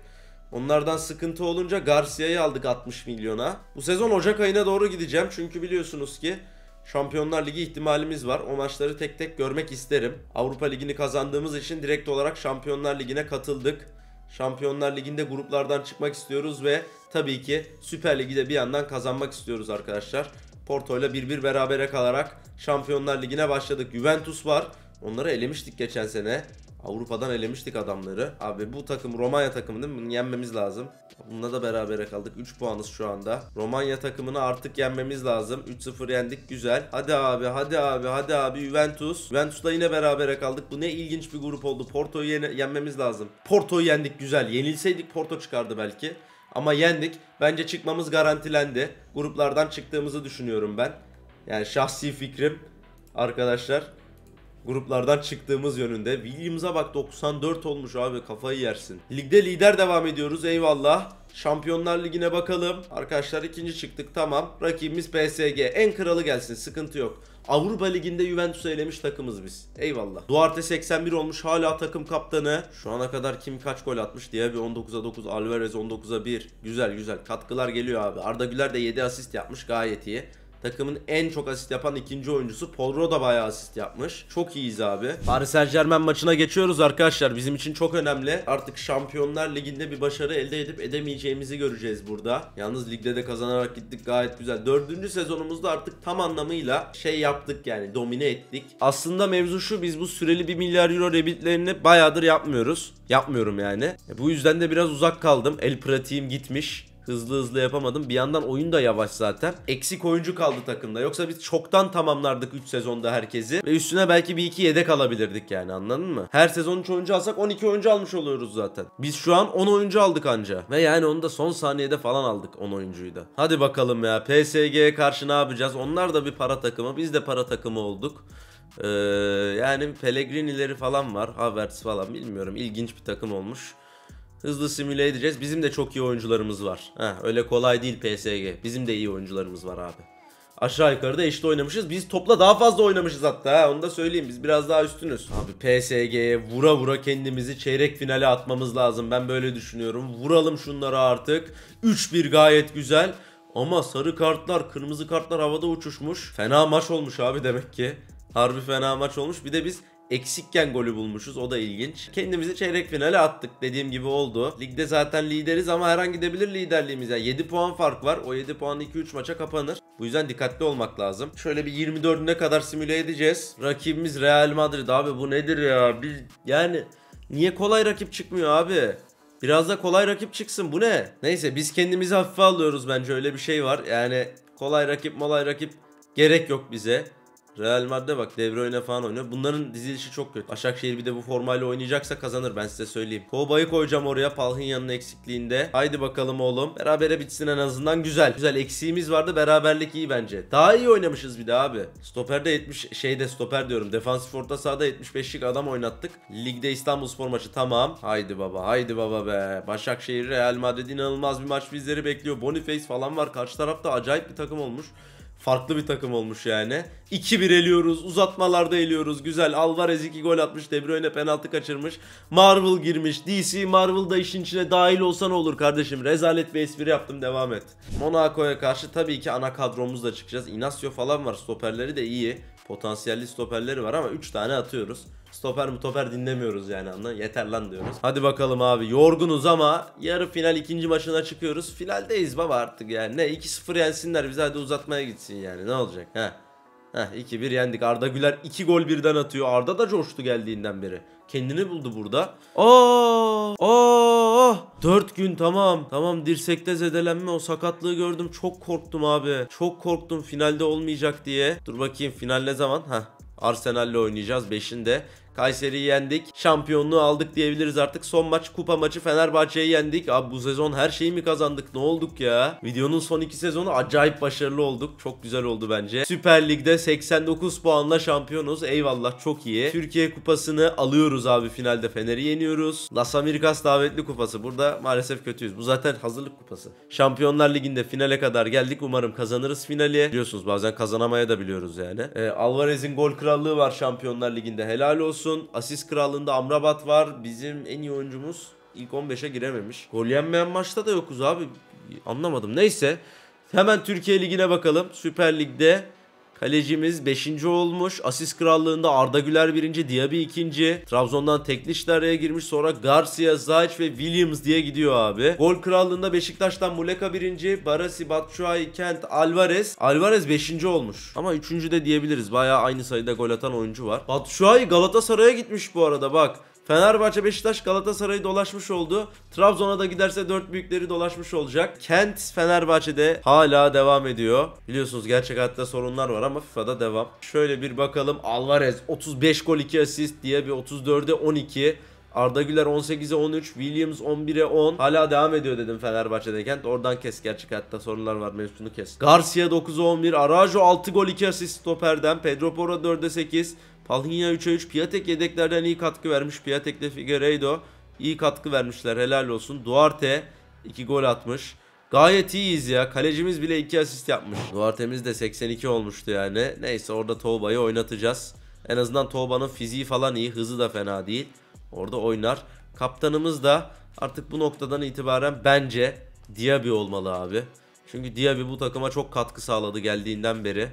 Onlardan sıkıntı olunca Garcia'yı aldık 60 milyona. Bu sezon Ocak ayına doğru gideceğim. Çünkü biliyorsunuz ki Şampiyonlar Ligi ihtimalimiz var. O maçları tek tek görmek isterim. Avrupa Ligi'ni kazandığımız için direkt olarak Şampiyonlar Ligi'ne katıldık. Şampiyonlar Ligi'nde gruplardan çıkmak istiyoruz ve tabii ki Süper Ligi de bir yandan kazanmak istiyoruz arkadaşlar. Porto ile 1-1 berabere kalarak Şampiyonlar Ligi'ne başladık. Juventus var. Onları elemiştik geçen sene. Avrupa'dan elemiştik adamları. Abi bu takım Romanya takımı değil mi? Bunu yenmemiz lazım. Bununla da berabere kaldık. 3 puanız şu anda. Romanya takımını artık yenmemiz lazım. 3-0 yendik. Güzel. Hadi abi hadi abi hadi abi Juventus. Juventus'la yine berabere kaldık. Bu ne ilginç bir grup oldu. Porto'yu yenmemiz lazım. Porto'yu yendik güzel. Yenilseydik Porto çıkardı belki. Ama yendik. Bence çıkmamız garantilendi. Gruplardan çıktığımızı düşünüyorum ben. Yani şahsi fikrim arkadaşlar gruplardan çıktığımız yönünde. Williams'a bak 94 olmuş abi kafayı yersin. Ligde lider devam ediyoruz eyvallah. Şampiyonlar Ligi'ne bakalım. Arkadaşlar ikinci çıktık tamam. Rakibimiz PSG. En kralı gelsin sıkıntı yok. Avrupa Ligi'nde Juventus'u elemiş takımız biz. Eyvallah. Duarte 81 olmuş hala takım kaptanı. Şu ana kadar kim kaç gol atmış diye bir 19'a 9 Alvarez 19'a 1. Güzel güzel katkılar geliyor abi. Arda Güler de 7 asist yapmış gayet iyi. Takımın en çok asist yapan ikinci oyuncusu. Podro da bayağı asist yapmış. Çok iyiyiz abi. Paris Saint Germain maçına geçiyoruz arkadaşlar. Bizim için çok önemli. Artık Şampiyonlar Ligi'nde bir başarı elde edip edemeyeceğimizi göreceğiz burada. Yalnız ligde de kazanarak gittik gayet güzel. Dördüncü sezonumuzda artık tam anlamıyla şey yaptık yani domine ettik. Aslında mevzu şu biz bu süreli 1 milyar euro rebitlerini bayağıdır yapmıyoruz. Yapmıyorum yani. E, bu yüzden de biraz uzak kaldım. El pratiğim gitmiş hızlı hızlı yapamadım. Bir yandan oyun da yavaş zaten. Eksik oyuncu kaldı takımda. Yoksa biz çoktan tamamlardık 3 sezonda herkesi. Ve üstüne belki bir iki yedek alabilirdik yani anladın mı? Her sezon 3 oyuncu alsak 12 oyuncu almış oluyoruz zaten. Biz şu an 10 oyuncu aldık anca. Ve yani onu da son saniyede falan aldık 10 oyuncuyu da. Hadi bakalım ya PSG'ye karşı ne yapacağız? Onlar da bir para takımı. Biz de para takımı olduk. Ee, yani Pellegrini'leri falan var. Havertz falan bilmiyorum. İlginç bir takım olmuş hızlı simüle edeceğiz. Bizim de çok iyi oyuncularımız var. Ha, öyle kolay değil PSG. Bizim de iyi oyuncularımız var abi. Aşağı yukarı da eşit oynamışız. Biz topla daha fazla oynamışız hatta. Ha. Onu da söyleyeyim. Biz biraz daha üstünüz. Abi PSG'ye vura vura kendimizi çeyrek finale atmamız lazım. Ben böyle düşünüyorum. Vuralım şunları artık. 3-1 gayet güzel. Ama sarı kartlar, kırmızı kartlar havada uçuşmuş. Fena maç olmuş abi demek ki. Harbi fena maç olmuş. Bir de biz Eksikken golü bulmuşuz. O da ilginç. Kendimizi çeyrek finale attık. Dediğim gibi oldu. Ligde zaten lideriz ama her an gidebilir liderliğimiz. Yani 7 puan fark var. O 7 puan 2-3 maça kapanır. Bu yüzden dikkatli olmak lazım. Şöyle bir 24'üne kadar simüle edeceğiz. Rakibimiz Real Madrid abi bu nedir ya? Bir, yani niye kolay rakip çıkmıyor abi? Biraz da kolay rakip çıksın bu ne? Neyse biz kendimizi hafife alıyoruz bence öyle bir şey var. Yani kolay rakip molay rakip gerek yok bize. Real Madrid'e bak De Bruyne falan oynuyor. Bunların dizilişi çok kötü. Başakşehir bir de bu formayla oynayacaksa kazanır ben size söyleyeyim. Koba'yı koyacağım oraya Palhinya'nın eksikliğinde. Haydi bakalım oğlum. Berabere bitsin en azından güzel. Güzel eksiğimiz vardı beraberlik iyi bence. Daha iyi oynamışız bir de abi. Stoperde 70 şeyde stoper diyorum. Defansif orta sahada 75'lik adam oynattık. Ligde İstanbulspor maçı tamam. Haydi baba haydi baba be. Başakşehir Real Madrid inanılmaz bir maç bizleri bekliyor. Boniface falan var. Karşı tarafta acayip bir takım olmuş farklı bir takım olmuş yani. 2-1 eliyoruz. Uzatmalarda eliyoruz. Güzel. Alvarez 2 gol atmış. De Bruyne penaltı kaçırmış. Marvel girmiş. DC Marvel da işin içine dahil olsa ne olur kardeşim? Rezalet bir espri yaptım. Devam et. Monaco'ya karşı tabii ki ana kadromuzla çıkacağız. Inacio falan var. Stoperleri de iyi potansiyelli stoperleri var ama 3 tane atıyoruz. Stoper mi toper dinlemiyoruz yani anla. Yeter lan diyoruz. Hadi bakalım abi yorgunuz ama yarı final ikinci maçına çıkıyoruz. Finaldeyiz baba artık yani. Ne 2-0 yensinler bize hadi uzatmaya gitsin yani ne olacak ha. Heh 2-1 yendik. Arda Güler 2 gol birden atıyor. Arda da coştu geldiğinden beri. Kendini buldu burada. Oo, Aa! 4 gün tamam. Tamam dirsekte zedelenme o sakatlığı gördüm. Çok korktum abi. Çok korktum finalde olmayacak diye. Dur bakayım final ne zaman? Heh Arsenal'le oynayacağız 5'inde. Kayseri'yi yendik. Şampiyonluğu aldık diyebiliriz artık. Son maç kupa maçı Fenerbahçe'yi yendik. Abi bu sezon her şeyi mi kazandık? Ne olduk ya? Videonun son iki sezonu acayip başarılı olduk. Çok güzel oldu bence. Süper Lig'de 89 puanla şampiyonuz. Eyvallah çok iyi. Türkiye kupasını alıyoruz abi finalde Fener'i yeniyoruz. Las Amerikas davetli kupası. Burada maalesef kötüyüz. Bu zaten hazırlık kupası. Şampiyonlar Ligi'nde finale kadar geldik. Umarım kazanırız finali. Biliyorsunuz bazen kazanamaya da biliyoruz yani. Ee, Alvarez'in gol krallığı var Şampiyonlar Ligi'nde. Helal olsun biliyorsun asist krallığında Amrabat var. Bizim en iyi oyuncumuz ilk 15'e girememiş. Gol yenmeyen maçta da yokuz abi. Anlamadım. Neyse. Hemen Türkiye Ligi'ne bakalım. Süper Lig'de Kalecimiz 5. olmuş. Asist krallığında Arda Güler 1. Diaby 2. Trabzon'dan Tekliş araya girmiş. Sonra Garcia, Zayç ve Williams diye gidiyor abi. Gol krallığında Beşiktaş'tan Muleka 1. Barasi, Batshuayi, Kent, Alvarez. Alvarez 5. olmuş. Ama 3. de diyebiliriz. Baya aynı sayıda gol atan oyuncu var. Batshuayi Galatasaray'a gitmiş bu arada bak. Fenerbahçe, Beşiktaş, Galatasaray'ı dolaşmış oldu. Trabzon'a da giderse dört büyükleri dolaşmış olacak. Kent Fenerbahçe'de hala devam ediyor. Biliyorsunuz gerçek hayatta sorunlar var ama FIFA'da devam. Şöyle bir bakalım Alvarez 35 gol 2 asist diye bir 34'e 12. Arda Güler 18'e 13, Williams 11'e 10. Hala devam ediyor dedim Fenerbahçe'deyken. Oradan kes gerçek hayatta sorular var mevzusunu kes. Garcia 9'a 11, Arajo 6 gol 2 asist stoperden, Pedro Porro 4'e 8, Palhinha 3'e 3, Piatek yedeklerden iyi katkı vermiş. Piatek de Figueiredo iyi katkı vermişler helal olsun. Duarte 2 gol atmış. Gayet iyiyiz ya. Kalecimiz bile 2 asist yapmış. Duarte'miz de 82 olmuştu yani. Neyse orada Tolba'yı oynatacağız. En azından Tolba'nın fiziği falan iyi. Hızı da fena değil orada oynar. Kaptanımız da artık bu noktadan itibaren bence Diaby olmalı abi. Çünkü Diaby bu takıma çok katkı sağladı geldiğinden beri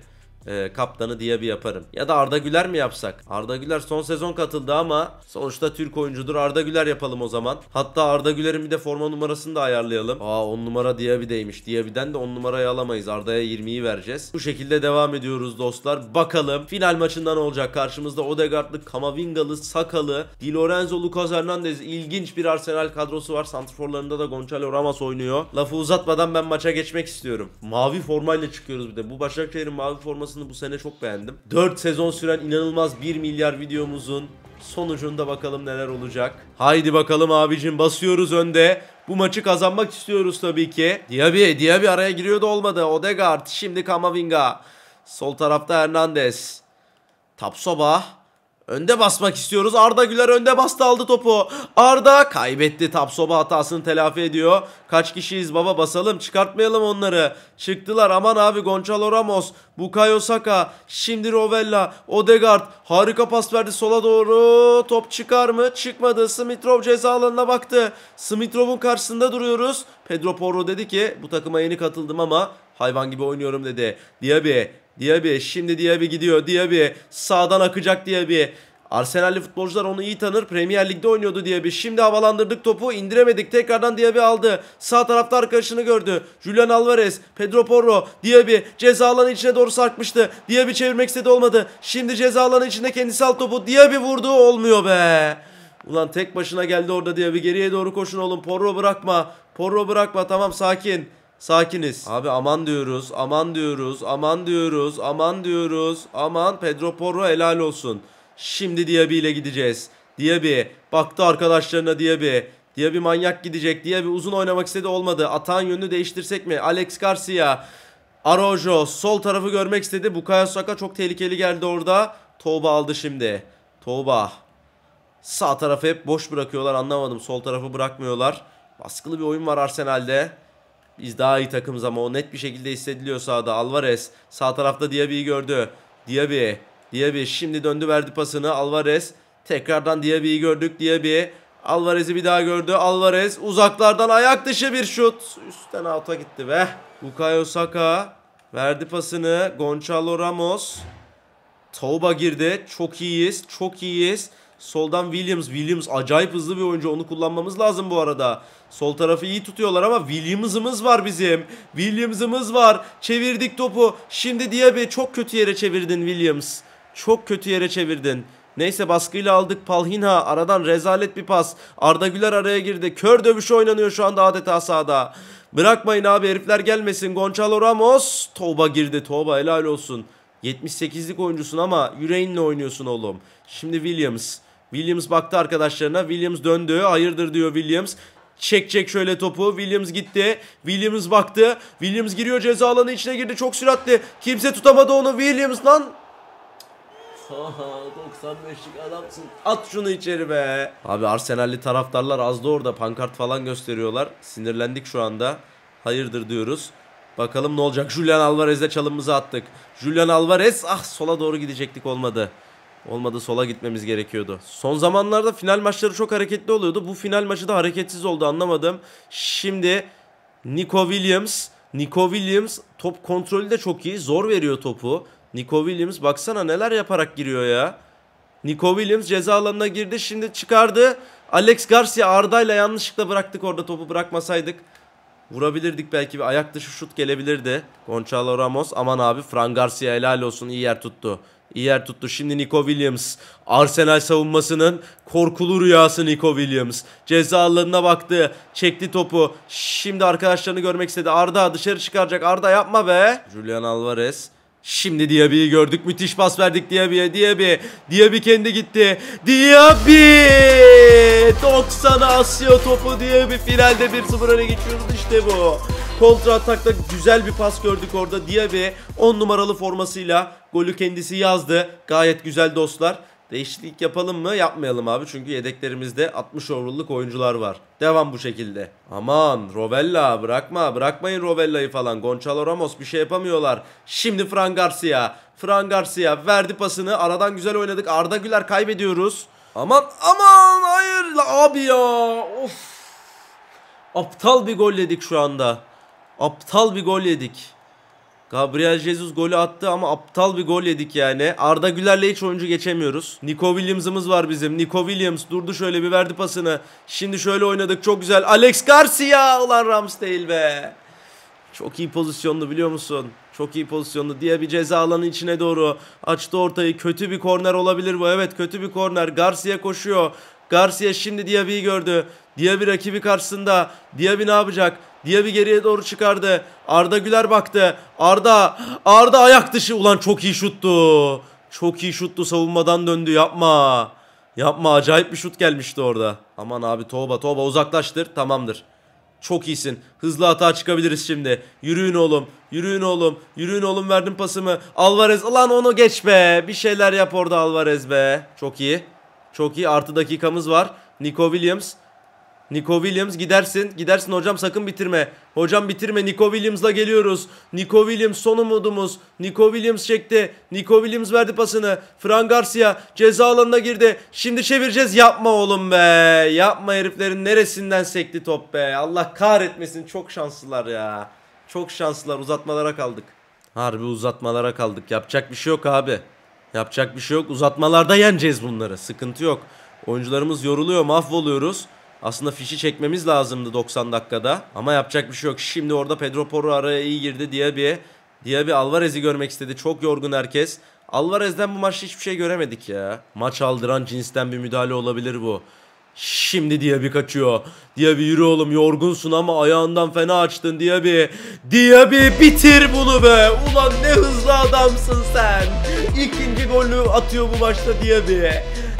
e, kaptanı diye bir yaparım. Ya da Arda Güler mi yapsak? Arda Güler son sezon katıldı ama sonuçta Türk oyuncudur. Arda Güler yapalım o zaman. Hatta Arda Güler'in bir de forma numarasını da ayarlayalım. Aa 10 numara diye bir Diaby'deymiş. Diaby'den de 10 numarayı alamayız. Arda'ya 20'yi vereceğiz. Bu şekilde devam ediyoruz dostlar. Bakalım final maçından olacak. Karşımızda Odegaard'lı, Kamavingalı, Sakalı, Di Lorenzo, Lucas Hernandez. ilginç bir Arsenal kadrosu var. Santrforlarında da Gonçalo Ramos oynuyor. Lafı uzatmadan ben maça geçmek istiyorum. Mavi formayla çıkıyoruz bir de. Bu Başakşehir'in mavi forması çalışmasını bu sene çok beğendim. 4 sezon süren inanılmaz 1 milyar videomuzun sonucunda bakalım neler olacak. Haydi bakalım abicim basıyoruz önde. Bu maçı kazanmak istiyoruz tabii ki. Diaby, Diaby araya giriyor da olmadı. Odegaard, şimdi Kamavinga. Sol tarafta Hernandez. Tapsoba. Önde basmak istiyoruz. Arda Güler önde bastı aldı topu. Arda kaybetti. soba hatasını telafi ediyor. Kaç kişiyiz baba basalım çıkartmayalım onları. Çıktılar aman abi Gonçalo Ramos. Bukayo Saka. Şimdi Rovella. Odegaard. Harika pas verdi sola doğru. Top çıkar mı? Çıkmadı. Smitrov ceza alanına baktı. Smitrov'un karşısında duruyoruz. Pedro Porro dedi ki bu takıma yeni katıldım ama hayvan gibi oynuyorum dedi. Diaby Diaby şimdi Diaby gidiyor. Diaby sağdan akacak Diaby. Arsenal'li futbolcular onu iyi tanır. Premier Lig'de oynuyordu Diaby. Şimdi havalandırdık topu indiremedik. Tekrardan Diaby aldı. Sağ tarafta arkadaşını gördü. Julian Alvarez, Pedro Porro, Diaby ceza alanı içine doğru sarkmıştı. Diaby çevirmek istedi olmadı. Şimdi ceza alanı içinde kendisi al topu. Diaby vurdu olmuyor be. Ulan tek başına geldi orada Diaby. Geriye doğru koşun oğlum. Porro bırakma. Porro bırakma tamam sakin. Sakiniz. Abi aman diyoruz, aman diyoruz, aman diyoruz, aman diyoruz. Aman Pedro Porro helal olsun. Şimdi Diaby ile gideceğiz. Diaby baktı arkadaşlarına Diaby. Diaby manyak gidecek. Diaby uzun oynamak istedi olmadı. Atan yönünü değiştirsek mi? Alex Garcia. Arojo sol tarafı görmek istedi. Bukayo Saka çok tehlikeli geldi orada. Toba aldı şimdi. Toba. Sağ tarafı hep boş bırakıyorlar anlamadım. Sol tarafı bırakmıyorlar. Baskılı bir oyun var Arsenal'de. Biz daha iyi takımız ama o net bir şekilde hissediliyor sağda. Alvarez sağ tarafta Diaby'i gördü. Diaby, Diaby şimdi döndü verdi pasını Alvarez. Tekrardan Diaby'yi gördük. Diaby Alvarez'i bir daha gördü. Alvarez uzaklardan ayak dışı bir şut. Üstten alta gitti be. Bukayo Saka verdi pasını. Gonçalo Ramos. Tauba girdi. Çok iyiyiz. Çok iyiyiz. Soldan Williams. Williams acayip hızlı bir oyuncu. Onu kullanmamız lazım bu arada. Sol tarafı iyi tutuyorlar ama Williams'ımız var bizim. Williams'ımız var. Çevirdik topu. Şimdi Diaby çok kötü yere çevirdin Williams. Çok kötü yere çevirdin. Neyse baskıyla aldık Palhinha. Aradan rezalet bir pas. Arda Güler araya girdi. Kör dövüşü oynanıyor şu anda adeta sahada. Bırakmayın abi herifler gelmesin. Gonçalo Ramos. Toba girdi. Toba helal olsun. 78'lik oyuncusun ama yüreğinle oynuyorsun oğlum. Şimdi Williams. Williams baktı arkadaşlarına. Williams döndü. Hayırdır diyor Williams. Çekecek şöyle topu. Williams gitti. Williams baktı. Williams giriyor ceza alanı içine girdi. Çok süratli. Kimse tutamadı onu. Williams lan. 95'lik adamsın. At şunu içeri be. Abi Arsenal'li taraftarlar az da orada pankart falan gösteriyorlar. Sinirlendik şu anda. Hayırdır diyoruz. Bakalım ne olacak. Julian Alvarez'e çalımımızı attık. Julian Alvarez ah sola doğru gidecektik olmadı. Olmadı sola gitmemiz gerekiyordu. Son zamanlarda final maçları çok hareketli oluyordu. Bu final maçı da hareketsiz oldu anlamadım. Şimdi Nico Williams. Nico Williams top kontrolü de çok iyi. Zor veriyor topu. Nico Williams baksana neler yaparak giriyor ya. Nico Williams ceza alanına girdi. Şimdi çıkardı. Alex Garcia Arda'yla yanlışlıkla bıraktık orada topu bırakmasaydık. Vurabilirdik belki bir ayak dışı şut gelebilirdi. Gonçalo Ramos aman abi Fran Garcia helal olsun iyi yer tuttu. İyi yer tuttu. Şimdi Nico Williams. Arsenal savunmasının korkulu rüyası Nico Williams. Ceza alanına baktı. Çekti topu. Şimdi arkadaşlarını görmek istedi. Arda dışarı çıkaracak. Arda yapma be. Julian Alvarez. Şimdi Diaby'i gördük. Müthiş pas verdik Diaby'e. Diaby. Diaby kendi gitti. Diaby! 90 asıyor topu Diaby. Finalde 1-0 öne geçiyoruz. işte bu. Kontra atakta güzel bir pas gördük orada. Diaby 10 numaralı formasıyla golü kendisi yazdı. Gayet güzel dostlar. Değişiklik yapalım mı? Yapmayalım abi. Çünkü yedeklerimizde 60 overall'lık oyuncular var. Devam bu şekilde. Aman Rovella bırakma. Bırakmayın Rovella'yı falan. Gonçalo Ramos bir şey yapamıyorlar. Şimdi Fran Garcia. Fran Garcia verdi pasını. Aradan güzel oynadık. Arda Güler kaybediyoruz. Aman aman hayır abi ya. Of. Aptal bir gol golledik şu anda. Aptal bir gol yedik. Gabriel Jesus golü attı ama aptal bir gol yedik yani. Arda Güler'le hiç oyuncu geçemiyoruz. Nico Williams'ımız var bizim. Nico Williams durdu şöyle bir verdi pasını. Şimdi şöyle oynadık çok güzel. Alex Garcia ulan Ramsdale be. Çok iyi pozisyonlu biliyor musun? Çok iyi pozisyonlu diye bir ceza alanı içine doğru açtı ortayı. Kötü bir korner olabilir bu. Evet kötü bir korner. Garcia koşuyor. Garcia şimdi Diaby'i gördü. Diaby rakibi karşısında. Diaby ne yapacak? Diye bir geriye doğru çıkardı. Arda Güler baktı. Arda, Arda ayak dışı. Ulan çok iyi şuttu. Çok iyi şuttu savunmadan döndü yapma. Yapma acayip bir şut gelmişti orada. Aman abi Toba Toba uzaklaştır tamamdır. Çok iyisin. Hızlı hata çıkabiliriz şimdi. Yürüyün oğlum. Yürüyün oğlum. Yürüyün oğlum verdim pasımı. Alvarez ulan onu geç be. Bir şeyler yap orada Alvarez be. Çok iyi. Çok iyi. Artı dakikamız var. Nico Williams. Nico Williams gidersin. Gidersin hocam sakın bitirme. Hocam bitirme. Nico Williams'la geliyoruz. Nico Williams son umudumuz. Nico Williams çekti. Nico Williams verdi pasını. Fran Garcia ceza alanına girdi. Şimdi çevireceğiz. Yapma oğlum be. Yapma heriflerin neresinden sekti top be. Allah kahretmesin. Çok şanslılar ya. Çok şanslılar. Uzatmalara kaldık. Harbi uzatmalara kaldık. Yapacak bir şey yok abi. Yapacak bir şey yok. Uzatmalarda yeneceğiz bunları. Sıkıntı yok. Oyuncularımız yoruluyor. Mahvoluyoruz. Aslında fişi çekmemiz lazımdı 90 dakikada. Ama yapacak bir şey yok. Şimdi orada Pedro Porro araya iyi girdi. Diaby, Diaby Alvarez'i görmek istedi. Çok yorgun herkes. Alvarez'den bu maçta hiçbir şey göremedik ya. Maç aldıran cinsten bir müdahale olabilir bu. Şimdi Diaby kaçıyor. Diaby yürü oğlum yorgunsun ama ayağından fena açtın Diaby. Diaby bitir bunu be. Ulan ne hızlı adamsın sen. İkinci golü atıyor bu maçta Diaby.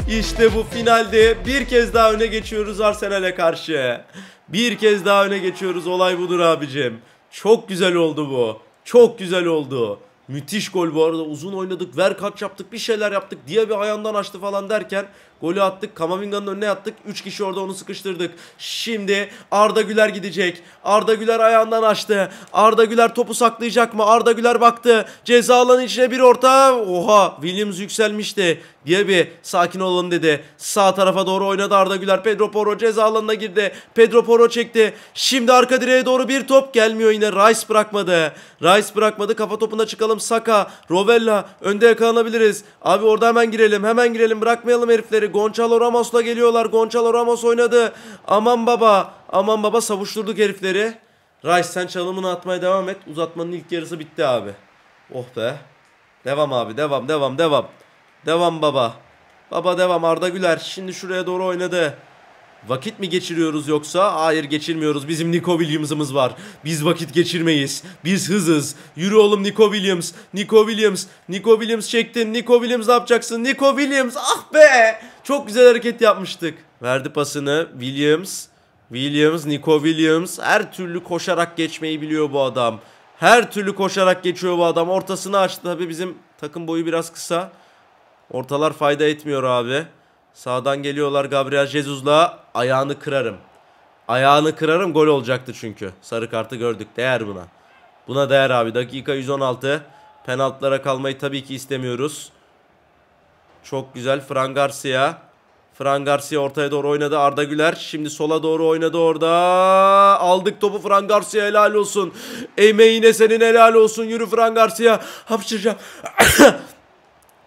İşte bu finalde bir kez daha öne geçiyoruz Arsenal'e karşı. Bir kez daha öne geçiyoruz. Olay budur abicim. Çok güzel oldu bu. Çok güzel oldu. Müthiş gol bu arada. Uzun oynadık, ver kaç yaptık, bir şeyler yaptık diye bir ayağından açtı falan derken Golü attık. Kamavinga'nın önüne attık. 3 kişi orada onu sıkıştırdık. Şimdi Arda Güler gidecek. Arda Güler ayağından açtı. Arda Güler topu saklayacak mı? Arda Güler baktı. Ceza alanı içine bir orta. Oha Williams yükselmişti. Diye bir sakin olun dedi. Sağ tarafa doğru oynadı Arda Güler. Pedro Porro ceza alanına girdi. Pedro Porro çekti. Şimdi arka direğe doğru bir top gelmiyor yine. Rice bırakmadı. Rice bırakmadı. Kafa topuna çıkalım. Saka, Rovella önde yakalanabiliriz. Abi orada hemen girelim. Hemen girelim. Bırakmayalım herifleri. Gonçalo Ramos'la geliyorlar. Gonçalo Ramos oynadı. Aman baba. Aman baba savuşturduk herifleri. Rice sen çalımını atmaya devam et. Uzatmanın ilk yarısı bitti abi. Oh be. Devam abi devam devam devam. Devam baba. Baba devam Arda Güler. Şimdi şuraya doğru oynadı. Vakit mi geçiriyoruz yoksa? Hayır geçirmiyoruz. Bizim Nico Williams'ımız var. Biz vakit geçirmeyiz. Biz hızız. Yürü oğlum Nico Williams. Nico Williams. Nico Williams çektin. Nico Williams ne yapacaksın? Nico Williams. Ah be! Çok güzel hareket yapmıştık. Verdi pasını. Williams. Williams. Nico Williams. Her türlü koşarak geçmeyi biliyor bu adam. Her türlü koşarak geçiyor bu adam. Ortasını açtı. Tabi bizim takım boyu biraz kısa. Ortalar fayda etmiyor abi. Sağdan geliyorlar Gabriel Jesus'la. Ayağını kırarım. Ayağını kırarım gol olacaktı çünkü. Sarı kartı gördük. Değer buna. Buna değer abi. Dakika 116. Penaltılara kalmayı tabii ki istemiyoruz. Çok güzel. Fran Garcia. Fran Garcia ortaya doğru oynadı. Arda Güler şimdi sola doğru oynadı orada. Aldık topu Fran Garcia helal olsun. Emeğine senin helal olsun. Yürü Fran Garcia. Hapşıracağım.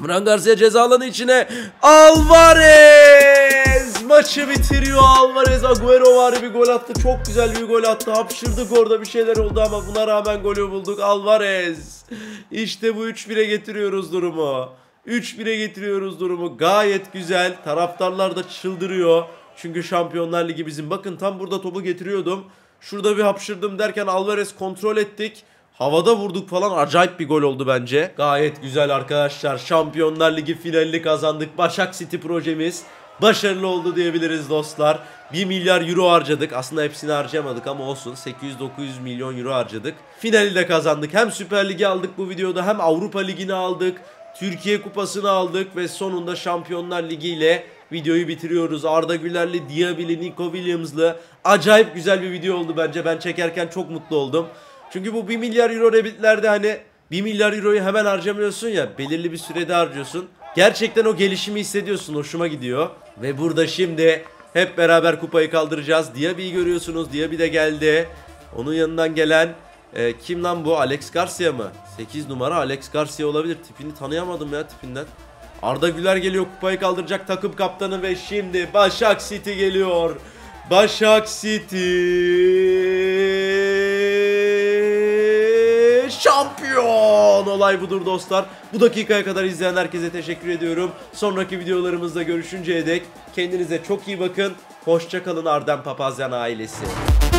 Fran Garcia cezalanı içine Alvarez maçı bitiriyor Alvarez Agüero var bir gol attı çok güzel bir gol attı hapşırdık orada bir şeyler oldu ama buna rağmen golü bulduk Alvarez işte bu 3-1'e getiriyoruz durumu 3-1'e getiriyoruz durumu gayet güzel taraftarlar da çıldırıyor çünkü Şampiyonlar Ligi bizim bakın tam burada topu getiriyordum şurada bir hapşırdım derken Alvarez kontrol ettik Havada vurduk falan acayip bir gol oldu bence. Gayet güzel arkadaşlar. Şampiyonlar Ligi finalini kazandık. Başak City projemiz başarılı oldu diyebiliriz dostlar. 1 milyar euro harcadık. Aslında hepsini harcamadık ama olsun. 800-900 milyon euro harcadık. Finali de kazandık. Hem Süper Lig'i aldık bu videoda hem Avrupa Ligi'ni aldık. Türkiye Kupası'nı aldık ve sonunda Şampiyonlar Ligi ile videoyu bitiriyoruz. Arda Güler'li, Diaby'li, Nico Williams'lı acayip güzel bir video oldu bence. Ben çekerken çok mutlu oldum. Çünkü bu 1 milyar euro rebitlerde hani 1 milyar euroyu hemen harcamıyorsun ya belirli bir sürede harcıyorsun. Gerçekten o gelişimi hissediyorsun hoşuma gidiyor. Ve burada şimdi hep beraber kupayı kaldıracağız. Diaby'i görüyorsunuz Diaby de geldi. Onun yanından gelen e, kim lan bu Alex Garcia mı? 8 numara Alex Garcia olabilir. Tipini tanıyamadım ya tipinden. Arda Güler geliyor kupayı kaldıracak takım kaptanı ve şimdi Başak City geliyor. Başak City şampiyon. Olay budur dostlar. Bu dakikaya kadar izleyen herkese teşekkür ediyorum. Sonraki videolarımızda görüşünceye dek kendinize çok iyi bakın. Hoşçakalın Arden Papazyan ailesi.